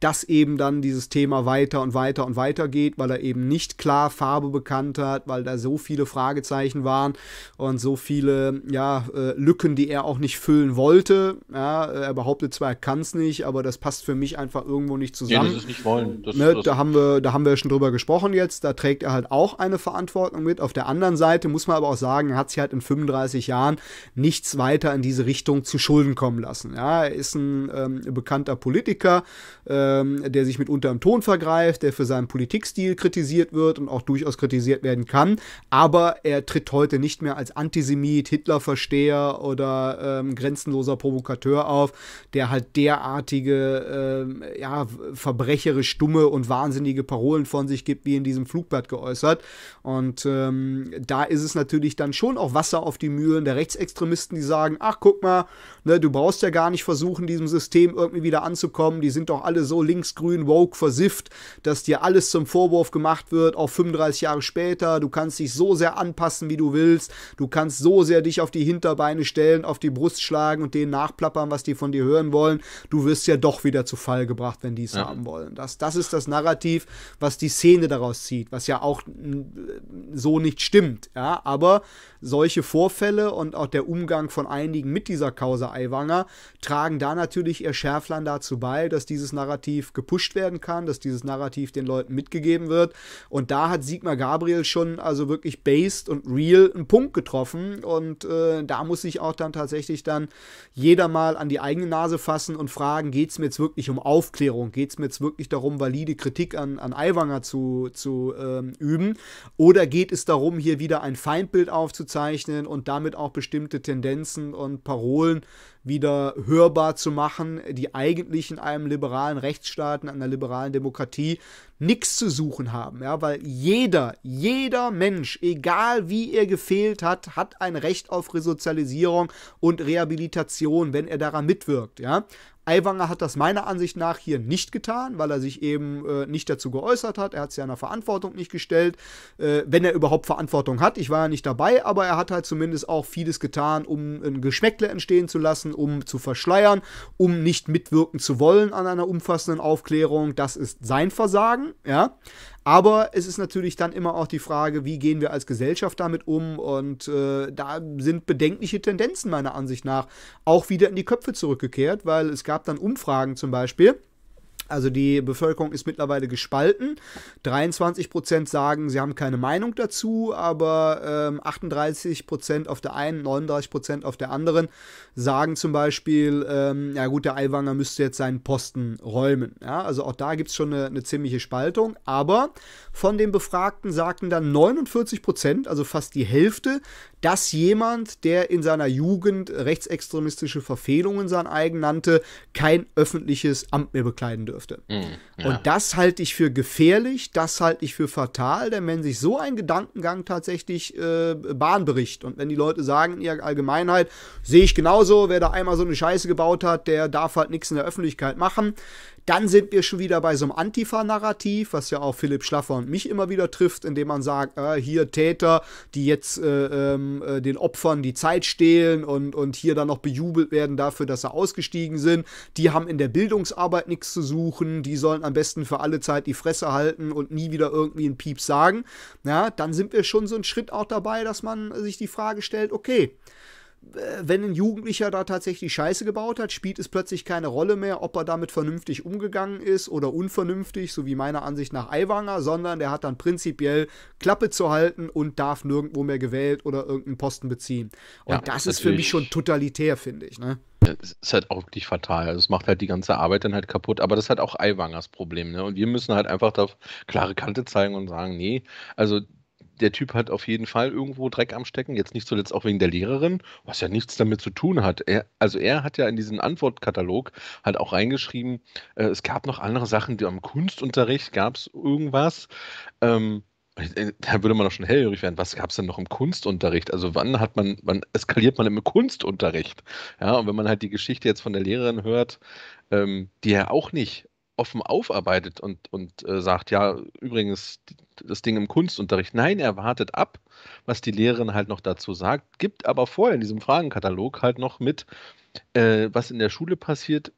dass eben dann dieses Thema weiter und weiter und weiter geht, weil er eben nicht klar Farbe bekannt hat, weil da so viele Fragezeichen waren und so viele ja, äh, Lücken, die er auch nicht füllen wollte. Ja, er behauptet zwar, er kann es nicht, aber das passt für mich einfach irgendwo nicht zusammen. Nee, das ist nicht wollen. Das, ne, das da, haben wir, da haben wir schon drüber gesprochen jetzt. Da trägt er halt auch eine Verantwortung mit. Auf der anderen Seite muss man aber auch sagen, er hat sich halt in 35 Jahren nichts weiter in diese Richtung zu Schulden kommen lassen. Ja, er ist ein ähm, bekannter Politiker, ähm, der sich mitunter im Ton vergreift, der für seinen Politikstil kritisiert wird und auch durchaus kritisiert werden kann. Aber er tritt heute nicht mehr als Antisemit, Hitlerversteher oder ähm, grenzenloser Provokateur auf, der halt derartige, ähm, ja, verbrecherisch stumme und wahnsinnige Parolen von sich gibt, wie in diesem Flugblatt geäußert geäußert. Und ähm, da ist es natürlich dann schon auch Wasser auf die Mühlen der Rechtsextremisten, die sagen, ach guck mal, ne, du brauchst ja gar nicht versuchen, diesem System irgendwie wieder anzukommen. Die sind doch alle so linksgrün, woke, versifft, dass dir alles zum Vorwurf gemacht wird, auch 35 Jahre später. Du kannst dich so sehr anpassen, wie du willst. Du kannst so sehr dich auf die Hinterbeine stellen, auf die Brust schlagen und denen nachplappern, was die von dir hören wollen. Du wirst ja doch wieder zu Fall gebracht, wenn die es ja. haben wollen. Das, das ist das Narrativ, was die Szene daraus zieht, was ja auch auch äh, so nicht stimmt. Ja? Aber solche Vorfälle und auch der Umgang von einigen mit dieser Causa Aiwanger tragen da natürlich ihr Schärflein dazu bei, dass dieses Narrativ gepusht werden kann, dass dieses Narrativ den Leuten mitgegeben wird. Und da hat Sigmar Gabriel schon also wirklich based und real einen Punkt getroffen. Und äh, da muss sich auch dann tatsächlich dann jeder mal an die eigene Nase fassen und fragen, geht es mir jetzt wirklich um Aufklärung? Geht es mir jetzt wirklich darum, valide Kritik an, an Aiwanger zu, zu ähm, üben? üben? Oder geht es darum, hier wieder ein Feindbild aufzuzeichnen und damit auch bestimmte Tendenzen und Parolen wieder hörbar zu machen, die eigentlich in einem liberalen Rechtsstaat, in einer liberalen Demokratie nichts zu suchen haben, ja, weil jeder, jeder Mensch, egal wie er gefehlt hat, hat ein Recht auf Resozialisierung und Rehabilitation, wenn er daran mitwirkt, ja. Aiwanger hat das meiner Ansicht nach hier nicht getan, weil er sich eben äh, nicht dazu geäußert hat. Er hat es ja einer Verantwortung nicht gestellt, äh, wenn er überhaupt Verantwortung hat. Ich war ja nicht dabei, aber er hat halt zumindest auch vieles getan, um ein Geschmäckle entstehen zu lassen, um zu verschleiern, um nicht mitwirken zu wollen an einer umfassenden Aufklärung. Das ist sein Versagen, ja. Aber es ist natürlich dann immer auch die Frage, wie gehen wir als Gesellschaft damit um? Und äh, da sind bedenkliche Tendenzen meiner Ansicht nach auch wieder in die Köpfe zurückgekehrt, weil es gab dann Umfragen zum Beispiel also die Bevölkerung ist mittlerweile gespalten. 23 sagen, sie haben keine Meinung dazu, aber ähm, 38 auf der einen, 39 auf der anderen sagen zum Beispiel, ähm, ja gut, der Aiwanger müsste jetzt seinen Posten räumen. Ja, also auch da gibt es schon eine, eine ziemliche Spaltung. Aber von den Befragten sagten dann 49 also fast die Hälfte, dass jemand, der in seiner Jugend rechtsextremistische Verfehlungen sein eigen nannte, kein öffentliches Amt mehr bekleiden dürfte. Mhm, ja. Und das halte ich für gefährlich, das halte ich für fatal, denn wenn sich so ein Gedankengang tatsächlich äh, Bahn bricht und wenn die Leute sagen in ihrer Allgemeinheit, sehe ich genauso, wer da einmal so eine Scheiße gebaut hat, der darf halt nichts in der Öffentlichkeit machen, dann sind wir schon wieder bei so einem Antifa-Narrativ, was ja auch Philipp Schlaffer und mich immer wieder trifft, indem man sagt, äh, hier Täter, die jetzt äh, ähm, äh, den Opfern die Zeit stehlen und, und hier dann noch bejubelt werden dafür, dass sie ausgestiegen sind, die haben in der Bildungsarbeit nichts zu suchen, die sollen am besten für alle Zeit die Fresse halten und nie wieder irgendwie einen Pieps sagen. Ja, dann sind wir schon so einen Schritt auch dabei, dass man sich die Frage stellt, okay, äh, wenn ein Jugendlicher da tatsächlich Scheiße gebaut hat, spielt es plötzlich keine Rolle mehr, ob er damit vernünftig umgegangen ist oder unvernünftig, so wie meiner Ansicht nach Aiwanger, sondern der hat dann prinzipiell Klappe zu halten und darf nirgendwo mehr gewählt oder irgendeinen Posten beziehen. Und ja, das ist also für mich schon totalitär, finde ich. Ne? Das ist halt auch wirklich fatal. Das also macht halt die ganze Arbeit dann halt kaputt, aber das ist halt auch Aiwangers Problem. Ne? Und wir müssen halt einfach da klare Kante zeigen und sagen, nee, also der Typ hat auf jeden Fall irgendwo Dreck am Stecken, jetzt nicht zuletzt auch wegen der Lehrerin, was ja nichts damit zu tun hat. Er, also er hat ja in diesen Antwortkatalog halt auch reingeschrieben, äh, es gab noch andere Sachen, die am Kunstunterricht gab es irgendwas. Ähm, äh, da würde man doch schon hellhörig werden, was gab es denn noch im Kunstunterricht? Also wann hat man, wann eskaliert man im Kunstunterricht? Ja, und wenn man halt die Geschichte jetzt von der Lehrerin hört, ähm, die ja auch nicht offen aufarbeitet und, und äh, sagt, ja, übrigens das Ding im Kunstunterricht. Nein, er wartet ab, was die Lehrerin halt noch dazu sagt, gibt aber vorher in diesem Fragenkatalog halt noch mit, äh, was in der Schule passiert,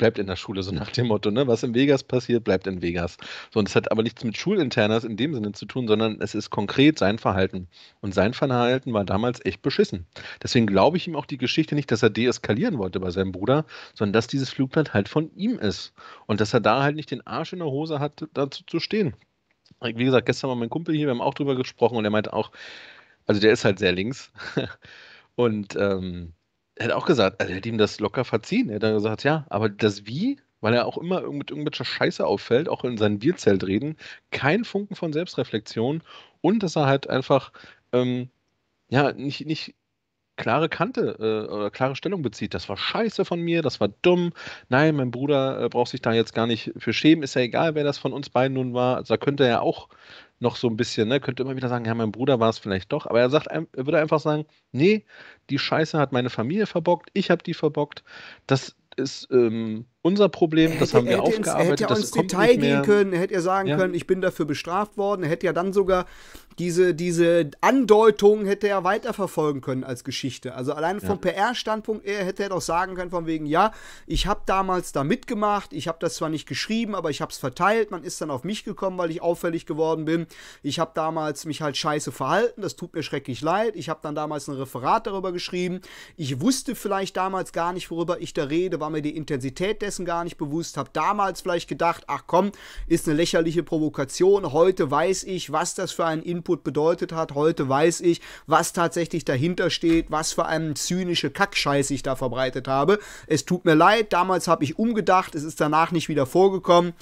bleibt in der Schule, so [LAUGHS] nach dem Motto, ne? Was in Vegas passiert, bleibt in Vegas. So, und das hat aber nichts mit Schulinternas in dem Sinne zu tun, sondern es ist konkret sein Verhalten. Und sein Verhalten war damals echt beschissen. Deswegen glaube ich ihm auch die Geschichte nicht, dass er deeskalieren wollte bei seinem Bruder, sondern dass dieses Flugblatt halt von ihm ist. Und dass er da halt nicht den Arsch in der Hose hat, dazu zu stehen. Wie gesagt, gestern war mein Kumpel hier, wir haben auch drüber gesprochen und er meinte auch, also der ist halt sehr links. [LAUGHS] und ähm, er hat auch gesagt, also er hätte ihm das locker verziehen. Er hat dann gesagt, ja, aber das Wie, weil er auch immer mit irgendwelcher Scheiße auffällt, auch in Bierzelt reden, kein Funken von Selbstreflexion und dass er halt einfach ähm, ja nicht, nicht klare Kante äh, oder klare Stellung bezieht. Das war scheiße von mir, das war dumm. Nein, mein Bruder äh, braucht sich da jetzt gar nicht für schämen. Ist ja egal, wer das von uns beiden nun war. Also da könnte er ja auch noch so ein bisschen, ne, könnte immer wieder sagen, ja, mein Bruder war es vielleicht doch, aber er sagt, er würde einfach sagen, nee, die Scheiße hat meine Familie verbockt, ich habe die verbockt, das ist ähm, unser Problem, hätte, das haben wir hätte aufgearbeitet. Er hätte er ins Detail gehen können, er hätte ja sagen ja. können, ich bin dafür bestraft worden, er hätte ja dann sogar diese, diese Andeutung hätte er weiterverfolgen können als Geschichte. Also allein vom ja. PR-Standpunkt her hätte er doch sagen können, von wegen, ja, ich habe damals da mitgemacht, ich habe das zwar nicht geschrieben, aber ich habe es verteilt, man ist dann auf mich gekommen, weil ich auffällig geworden bin. Ich habe damals mich halt scheiße verhalten, das tut mir schrecklich leid. Ich habe dann damals ein Referat darüber geschrieben. Ich wusste vielleicht damals gar nicht, worüber ich da rede, war mir die Intensität der dessen gar nicht bewusst, habe damals vielleicht gedacht, ach komm, ist eine lächerliche Provokation. Heute weiß ich, was das für einen Input bedeutet hat. Heute weiß ich, was tatsächlich dahinter steht, was für einen zynische Kackscheiß ich da verbreitet habe. Es tut mir leid, damals habe ich umgedacht, es ist danach nicht wieder vorgekommen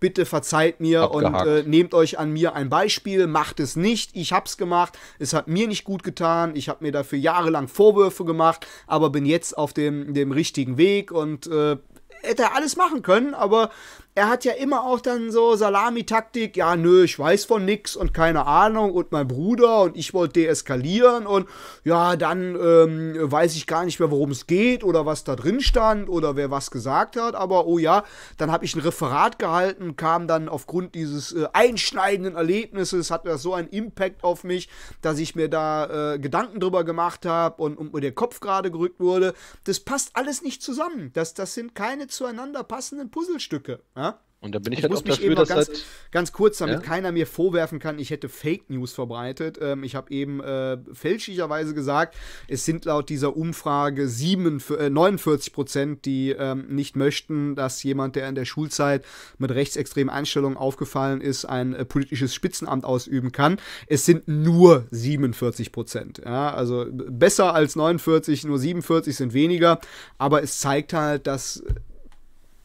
bitte verzeiht mir Abgehakt. und äh, nehmt euch an mir ein Beispiel, macht es nicht, ich hab's gemacht, es hat mir nicht gut getan, ich habe mir dafür jahrelang Vorwürfe gemacht, aber bin jetzt auf dem, dem richtigen Weg und äh, hätte er alles machen können, aber er hat ja immer auch dann so Salamitaktik, ja, nö, ich weiß von nix und keine Ahnung und mein Bruder und ich wollte deeskalieren und ja, dann ähm, weiß ich gar nicht mehr, worum es geht oder was da drin stand oder wer was gesagt hat, aber oh ja, dann habe ich ein Referat gehalten, kam dann aufgrund dieses äh, einschneidenden Erlebnisses, hat das so einen Impact auf mich, dass ich mir da äh, Gedanken drüber gemacht habe und, und mir der Kopf gerade gerückt wurde. Das passt alles nicht zusammen. Das, das sind keine zueinander passenden Puzzlestücke. Ja? Und da bin ich, ich halt muss auch mich dafür, eben dass ganz, halt ganz kurz, damit ja? keiner mir vorwerfen kann, ich hätte Fake News verbreitet. Ähm, ich habe eben äh, fälschlicherweise gesagt, es sind laut dieser Umfrage 7, äh, 49 Prozent, die ähm, nicht möchten, dass jemand, der in der Schulzeit mit rechtsextremen Einstellungen aufgefallen ist, ein äh, politisches Spitzenamt ausüben kann. Es sind nur 47 Prozent. Ja? Also besser als 49, nur 47 sind weniger. Aber es zeigt halt, dass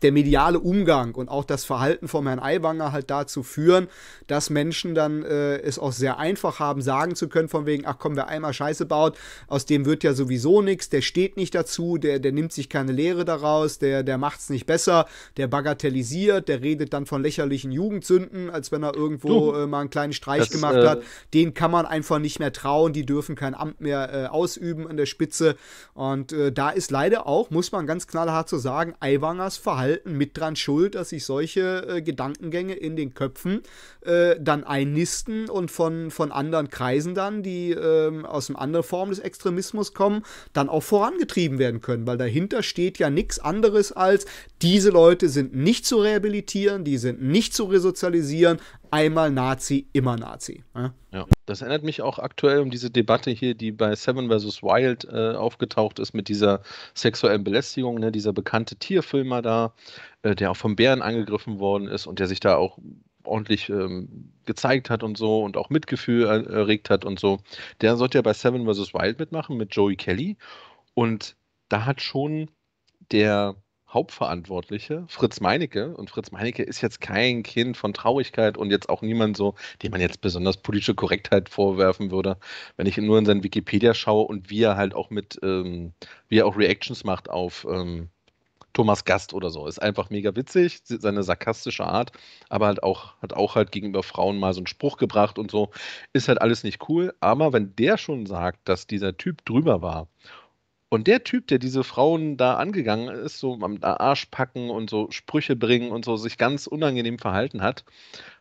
der mediale Umgang und auch das Verhalten von Herrn Aiwanger halt dazu führen, dass Menschen dann äh, es auch sehr einfach haben, sagen zu können, von wegen, ach komm, wer einmal Scheiße baut, aus dem wird ja sowieso nichts, der steht nicht dazu, der, der nimmt sich keine Lehre daraus, der, der es nicht besser, der bagatellisiert, der redet dann von lächerlichen Jugendsünden, als wenn er irgendwo äh, mal einen kleinen Streich das, gemacht äh, hat. Den kann man einfach nicht mehr trauen, die dürfen kein Amt mehr äh, ausüben an der Spitze. Und äh, da ist leider auch, muss man ganz knallhart so sagen, Aiwangers Verhalten Verhalten mit dran schuld, dass sich solche äh, Gedankengänge in den Köpfen äh, dann einnisten und von, von anderen Kreisen dann, die äh, aus einer anderen Form des Extremismus kommen, dann auch vorangetrieben werden können, weil dahinter steht ja nichts anderes als, diese Leute sind nicht zu rehabilitieren, die sind nicht zu resozialisieren, einmal Nazi, immer Nazi. Ja? Ne? ja? das erinnert mich auch aktuell um diese Debatte hier, die bei Seven vs. Wild äh, aufgetaucht ist mit dieser sexuellen Belästigung, ne? dieser bekannte Tierfilmer da, äh, der auch vom Bären angegriffen worden ist und der sich da auch ordentlich ähm, gezeigt hat und so und auch Mitgefühl erregt hat und so. Der sollte ja bei Seven vs. Wild mitmachen mit Joey Kelly und da hat schon der Hauptverantwortliche, Fritz Meinecke. Und Fritz Meinecke ist jetzt kein Kind von Traurigkeit und jetzt auch niemand so, dem man jetzt besonders politische Korrektheit vorwerfen würde. Wenn ich nur in seinen Wikipedia schaue und wie er halt auch mit, ähm, wie er auch Reactions macht auf ähm, Thomas Gast oder so. Ist einfach mega witzig, seine sarkastische Art, aber halt auch, hat auch halt gegenüber Frauen mal so einen Spruch gebracht und so. Ist halt alles nicht cool. Aber wenn der schon sagt, dass dieser Typ drüber war und der Typ, der diese Frauen da angegangen ist, so am Arsch packen und so Sprüche bringen und so sich ganz unangenehm verhalten hat,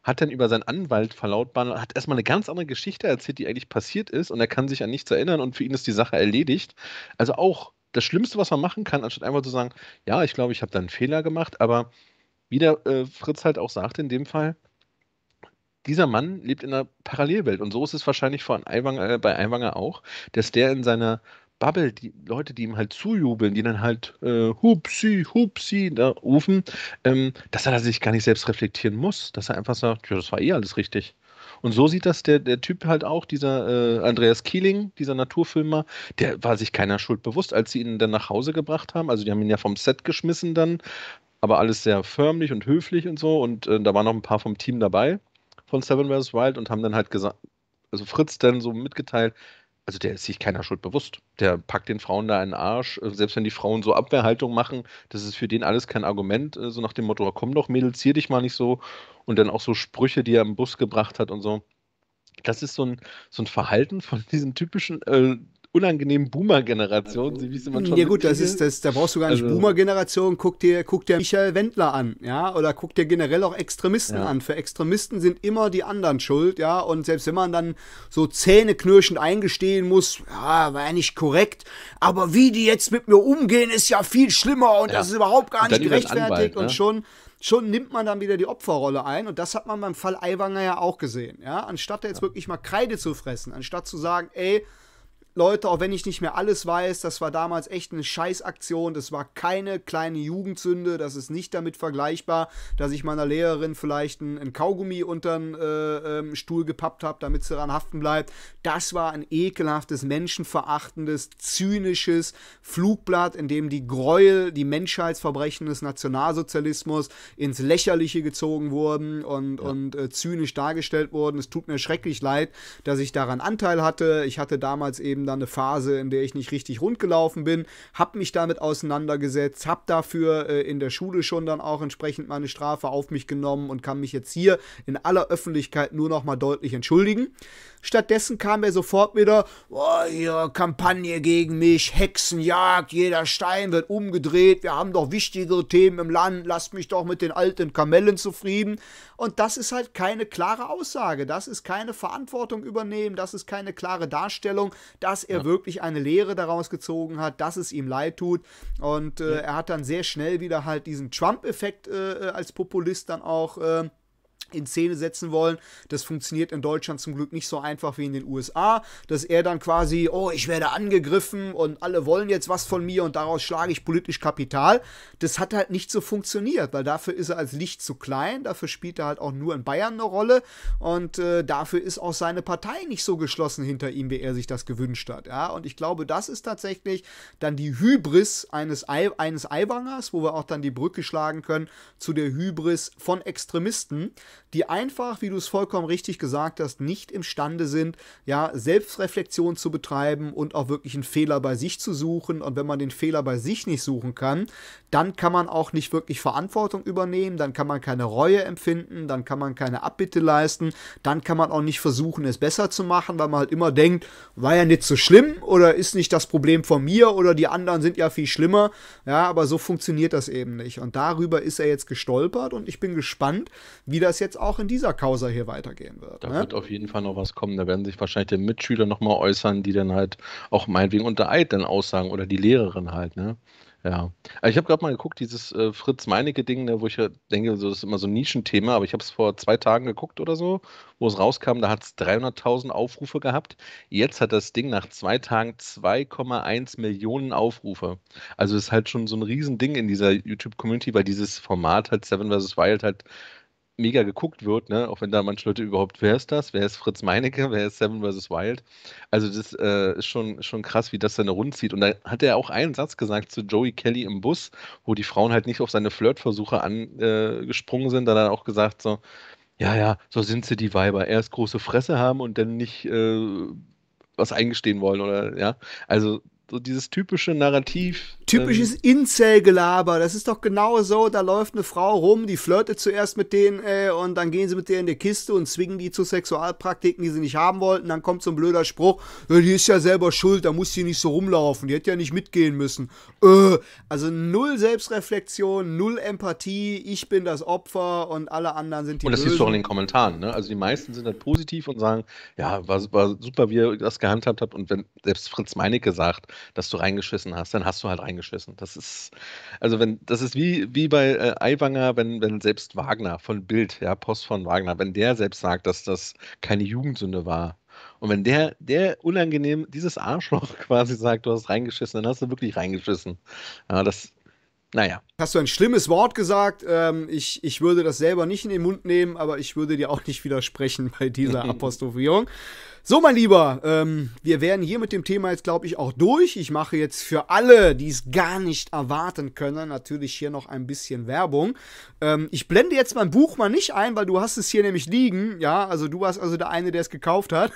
hat dann über seinen Anwalt verlautbaren, hat erstmal eine ganz andere Geschichte erzählt, die eigentlich passiert ist und er kann sich an nichts erinnern und für ihn ist die Sache erledigt. Also auch das Schlimmste, was man machen kann, anstatt einfach zu sagen, ja, ich glaube, ich habe da einen Fehler gemacht, aber wie der äh, Fritz halt auch sagte in dem Fall, dieser Mann lebt in einer Parallelwelt und so ist es wahrscheinlich von Aiwanger, äh, bei Aiwanger auch, dass der in seiner Bubble, die Leute, die ihm halt zujubeln, die dann halt äh, hupsi, hupsi da rufen, ähm, dass er sich gar nicht selbst reflektieren muss, dass er einfach sagt, ja, das war eh alles richtig. Und so sieht das der, der Typ halt auch, dieser äh, Andreas Keeling, dieser Naturfilmer, der war sich keiner Schuld bewusst, als sie ihn dann nach Hause gebracht haben. Also die haben ihn ja vom Set geschmissen dann, aber alles sehr förmlich und höflich und so. Und äh, da waren noch ein paar vom Team dabei, von Seven vs. Wild, und haben dann halt gesagt, also Fritz dann so mitgeteilt, also der ist sich keiner Schuld bewusst. Der packt den Frauen da einen Arsch. Äh, selbst wenn die Frauen so Abwehrhaltung machen, das ist für den alles kein Argument. Äh, so nach dem Motto, ah, komm doch, Mädels, zier dich mal nicht so. Und dann auch so Sprüche, die er im Bus gebracht hat und so. Das ist so ein, so ein Verhalten von diesen typischen äh, unangenehmen Boomer-Generation, so also, wie es immer schon Ja gut, das ist, das, da brauchst du gar nicht also, Boomer-Generation, guck dir, guck dir Michael Wendler an, ja, oder guck dir generell auch Extremisten ja. an. Für Extremisten sind immer die anderen schuld, ja, und selbst wenn man dann so zähneknirschend eingestehen muss, ja, war ja nicht korrekt, aber wie die jetzt mit mir umgehen, ist ja viel schlimmer und ja. das ist überhaupt gar nicht gerechtfertigt Anwalt, und ne? schon schon nimmt man dann wieder die Opferrolle ein. Und das hat man beim Fall Aiwanger ja auch gesehen. Ja? Anstatt da jetzt wirklich mal Kreide zu fressen, anstatt zu sagen, ey, Leute, auch wenn ich nicht mehr alles weiß, das war damals echt eine Scheißaktion. Das war keine kleine Jugendsünde. Das ist nicht damit vergleichbar, dass ich meiner Lehrerin vielleicht ein Kaugummi unter den äh, ähm, Stuhl gepappt habe, damit sie daran haften bleibt. Das war ein ekelhaftes, menschenverachtendes, zynisches Flugblatt, in dem die Gräuel, die Menschheitsverbrechen des Nationalsozialismus ins Lächerliche gezogen wurden und, ja. und äh, zynisch dargestellt wurden. Es tut mir schrecklich leid, dass ich daran Anteil hatte. Ich hatte damals eben eben dann eine Phase, in der ich nicht richtig rund gelaufen bin, habe mich damit auseinandergesetzt, habe dafür äh, in der Schule schon dann auch entsprechend meine Strafe auf mich genommen und kann mich jetzt hier in aller Öffentlichkeit nur noch mal deutlich entschuldigen. Stattdessen kam er sofort wieder, oh, hier, Kampagne gegen mich, Hexenjagd, jeder Stein wird umgedreht, wir haben doch wichtigere Themen im Land, lasst mich doch mit den alten Kamellen zufrieden. Und das ist halt keine klare Aussage, das ist keine Verantwortung übernehmen, das ist keine klare Darstellung, dass er ja. wirklich eine Lehre daraus gezogen hat, dass es ihm leid tut. Und äh, ja. er hat dann sehr schnell wieder halt diesen Trump-Effekt äh, äh als Populist dann auch. Äh, in Szene setzen wollen. Das funktioniert in Deutschland zum Glück nicht so einfach wie in den USA, dass er dann quasi, oh, ich werde angegriffen und alle wollen jetzt was von mir und daraus schlage ich politisch Kapital. Das hat halt nicht so funktioniert, weil dafür ist er als Licht zu klein, dafür spielt er halt auch nur in Bayern eine Rolle und äh, dafür ist auch seine Partei nicht so geschlossen hinter ihm, wie er sich das gewünscht hat. Ja? Und ich glaube, das ist tatsächlich dann die Hybris eines, Ei eines Aiwangers, wo wir auch dann die Brücke schlagen können zu der Hybris von Extremisten die einfach, wie du es vollkommen richtig gesagt hast, nicht imstande sind, ja, Selbstreflexion zu betreiben und auch wirklich einen Fehler bei sich zu suchen. Und wenn man den Fehler bei sich nicht suchen kann, dann kann man auch nicht wirklich Verantwortung übernehmen, dann kann man keine Reue empfinden, dann kann man keine Abbitte leisten, dann kann man auch nicht versuchen, es besser zu machen, weil man halt immer denkt, war ja nicht so schlimm oder ist nicht das Problem von mir oder die anderen sind ja viel schlimmer. Ja, aber so funktioniert das eben nicht. Und darüber ist er jetzt gestolpert und ich bin gespannt, wie das jetzt auch in dieser Causa hier weitergehen wird. Da ne? wird auf jeden Fall noch was kommen. Da werden sich wahrscheinlich die Mitschüler nochmal äußern, die dann halt auch meinetwegen unter Eid dann aussagen oder die Lehrerin halt, ne? Ja. ich habe gerade mal geguckt, dieses äh, Fritz Meinecke-Ding, ne, wo ich ja denke, so, das ist immer so ein Nischenthema, aber ich habe es vor zwei Tagen geguckt oder so, wo es rauskam, da hat es 300.000 Aufrufe gehabt. Jetzt hat das Ding nach zwei Tagen 2,1 Millionen Aufrufe. Also ist halt schon so ein Riesending in dieser YouTube-Community, weil dieses Format halt Seven vs. Wild halt mega geguckt wird, ne? auch wenn da manche Leute überhaupt, wer ist das? Wer ist Fritz Meinecke? Wer ist Seven vs. Wild? Also das äh, ist schon, schon krass, wie das seine Runde zieht. Und da hat er auch einen Satz gesagt zu Joey Kelly im Bus, wo die Frauen halt nicht auf seine Flirtversuche angesprungen äh, sind. Da hat er auch gesagt so, ja, ja, so sind sie die Weiber. Erst große Fresse haben und dann nicht äh, was eingestehen wollen oder ja. Also so dieses typische Narrativ, Typisches ähm, Incel-Gelaber. Das ist doch genau so. Da läuft eine Frau rum, die flirtet zuerst mit denen äh, und dann gehen sie mit denen in die Kiste und zwingen die zu Sexualpraktiken, die sie nicht haben wollten. Dann kommt so ein blöder Spruch: Die ist ja selber schuld, da muss sie nicht so rumlaufen. Die hätte ja nicht mitgehen müssen. Äh, also null Selbstreflexion, null Empathie. Ich bin das Opfer und alle anderen sind die Und das siehst du auch in den Kommentaren. Ne? Also die meisten sind dann positiv und sagen: Ja, war, war super, wie ihr das gehandhabt habt. Und wenn selbst Fritz Meinecke sagt, dass du reingeschissen hast, dann hast du halt reingeschissen geschmissen. Das ist, also wenn, das ist wie, wie bei äh, Aiwanger, wenn, wenn selbst Wagner von Bild, ja, Post von Wagner, wenn der selbst sagt, dass das keine Jugendsünde war, und wenn der, der unangenehm, dieses Arschloch [LAUGHS] quasi sagt, du hast reingeschissen, dann hast du wirklich reingeschissen. Ja, das, naja hast du ein schlimmes Wort gesagt. Ähm, ich, ich würde das selber nicht in den Mund nehmen, aber ich würde dir auch nicht widersprechen bei dieser [LAUGHS] Apostrophierung. So, mein Lieber, ähm, wir wären hier mit dem Thema jetzt, glaube ich, auch durch. Ich mache jetzt für alle, die es gar nicht erwarten können, natürlich hier noch ein bisschen Werbung. Ähm, ich blende jetzt mein Buch mal nicht ein, weil du hast es hier nämlich liegen. Ja, also du warst also der eine, der es gekauft hat.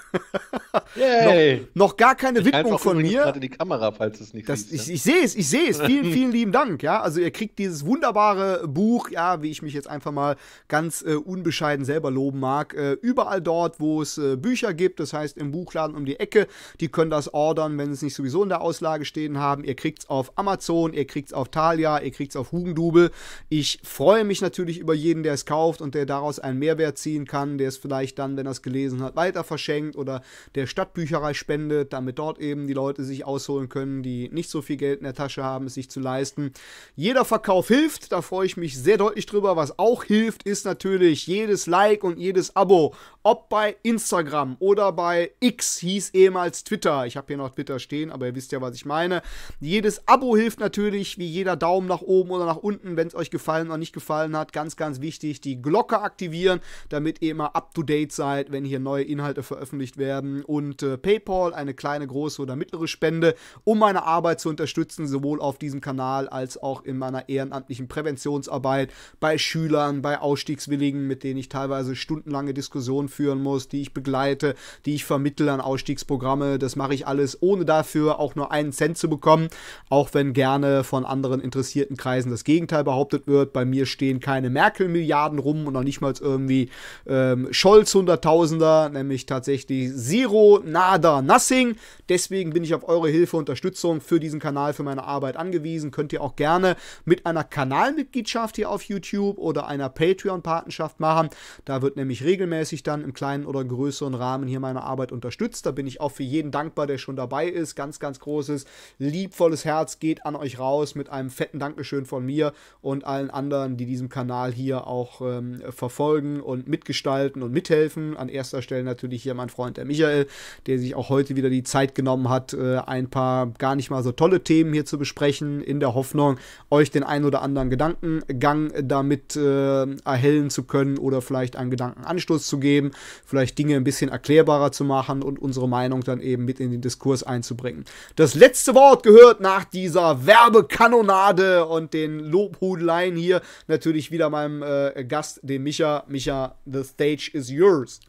[LAUGHS] Yay. noch, noch gar keine ich Widmung von mir. gerade die Kamera, falls es nicht das, siehst, ich, ich sehe es, ich sehe es. Vielen, vielen lieben Dank. Ja, also ihr kriegt dieses wunderbare Buch, ja, wie ich mich jetzt einfach mal ganz äh, unbescheiden selber loben mag, äh, überall dort, wo es äh, Bücher gibt, das heißt im Buchladen um die Ecke, die können das ordern, wenn sie es nicht sowieso in der Auslage stehen haben. Ihr kriegt es auf Amazon, ihr kriegt es auf Thalia, ihr kriegt es auf Hugendubel. Ich freue mich natürlich über jeden, der es kauft und der daraus einen Mehrwert ziehen kann, der es vielleicht dann, wenn er es gelesen hat, weiter verschenkt oder der Stadtbücherei spendet, damit dort eben die Leute sich ausholen können, die nicht so viel Geld in der Tasche haben, es sich zu leisten. Jeder verkauft Abkauf hilft, da freue ich mich sehr deutlich drüber. Was auch hilft, ist natürlich jedes Like und jedes Abo. Ob bei Instagram oder bei X hieß ehemals Twitter. Ich habe hier noch Twitter stehen, aber ihr wisst ja, was ich meine. Jedes Abo hilft natürlich, wie jeder Daumen nach oben oder nach unten, wenn es euch gefallen oder nicht gefallen hat. Ganz, ganz wichtig, die Glocke aktivieren, damit ihr immer up-to-date seid, wenn hier neue Inhalte veröffentlicht werden. Und äh, PayPal, eine kleine, große oder mittlere Spende, um meine Arbeit zu unterstützen, sowohl auf diesem Kanal als auch in meiner ehrenamtlichen Präventionsarbeit, bei Schülern, bei Ausstiegswilligen, mit denen ich teilweise stundenlange Diskussionen führen muss, die ich begleite, die ich vermittle an Ausstiegsprogramme. Das mache ich alles, ohne dafür auch nur einen Cent zu bekommen, auch wenn gerne von anderen interessierten Kreisen das Gegenteil behauptet wird. Bei mir stehen keine Merkel-Milliarden rum und auch nicht mal irgendwie ähm, Scholz-Hunderttausender, nämlich tatsächlich Zero, Nada, Nothing. Deswegen bin ich auf eure Hilfe, Unterstützung für diesen Kanal, für meine Arbeit angewiesen. Könnt ihr auch gerne mit mit einer Kanalmitgliedschaft hier auf YouTube oder einer Patreon-Patenschaft machen. Da wird nämlich regelmäßig dann im kleinen oder größeren Rahmen hier meine Arbeit unterstützt. Da bin ich auch für jeden dankbar, der schon dabei ist. Ganz, ganz großes, liebvolles Herz geht an euch raus mit einem fetten Dankeschön von mir und allen anderen, die diesem Kanal hier auch ähm, verfolgen und mitgestalten und mithelfen. An erster Stelle natürlich hier mein Freund der Michael, der sich auch heute wieder die Zeit genommen hat, äh, ein paar gar nicht mal so tolle Themen hier zu besprechen, in der Hoffnung, euch den einen oder anderen Gedankengang damit äh, erhellen zu können oder vielleicht einen Gedankenanstoß zu geben, vielleicht Dinge ein bisschen erklärbarer zu machen und unsere Meinung dann eben mit in den Diskurs einzubringen. Das letzte Wort gehört nach dieser Werbekanonade und den Lobhudeleien hier natürlich wieder meinem äh, Gast, dem Micha. Micha, the stage is yours.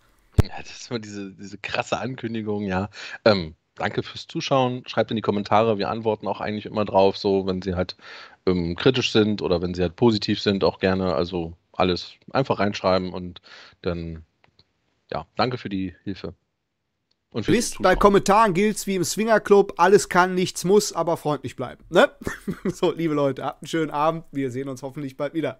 Ja, das ist mal diese, diese krasse Ankündigung, ja. Ähm, danke fürs Zuschauen. Schreibt in die Kommentare. Wir antworten auch eigentlich immer drauf, so wenn sie halt ähm, kritisch sind oder wenn sie halt positiv sind, auch gerne. Also alles einfach reinschreiben und dann, ja, danke für die Hilfe. Und für Wisst, bei Kommentaren gilt's wie im Swingerclub, alles kann, nichts muss, aber freundlich bleiben. Ne? [LAUGHS] so, liebe Leute, habt einen schönen Abend. Wir sehen uns hoffentlich bald wieder.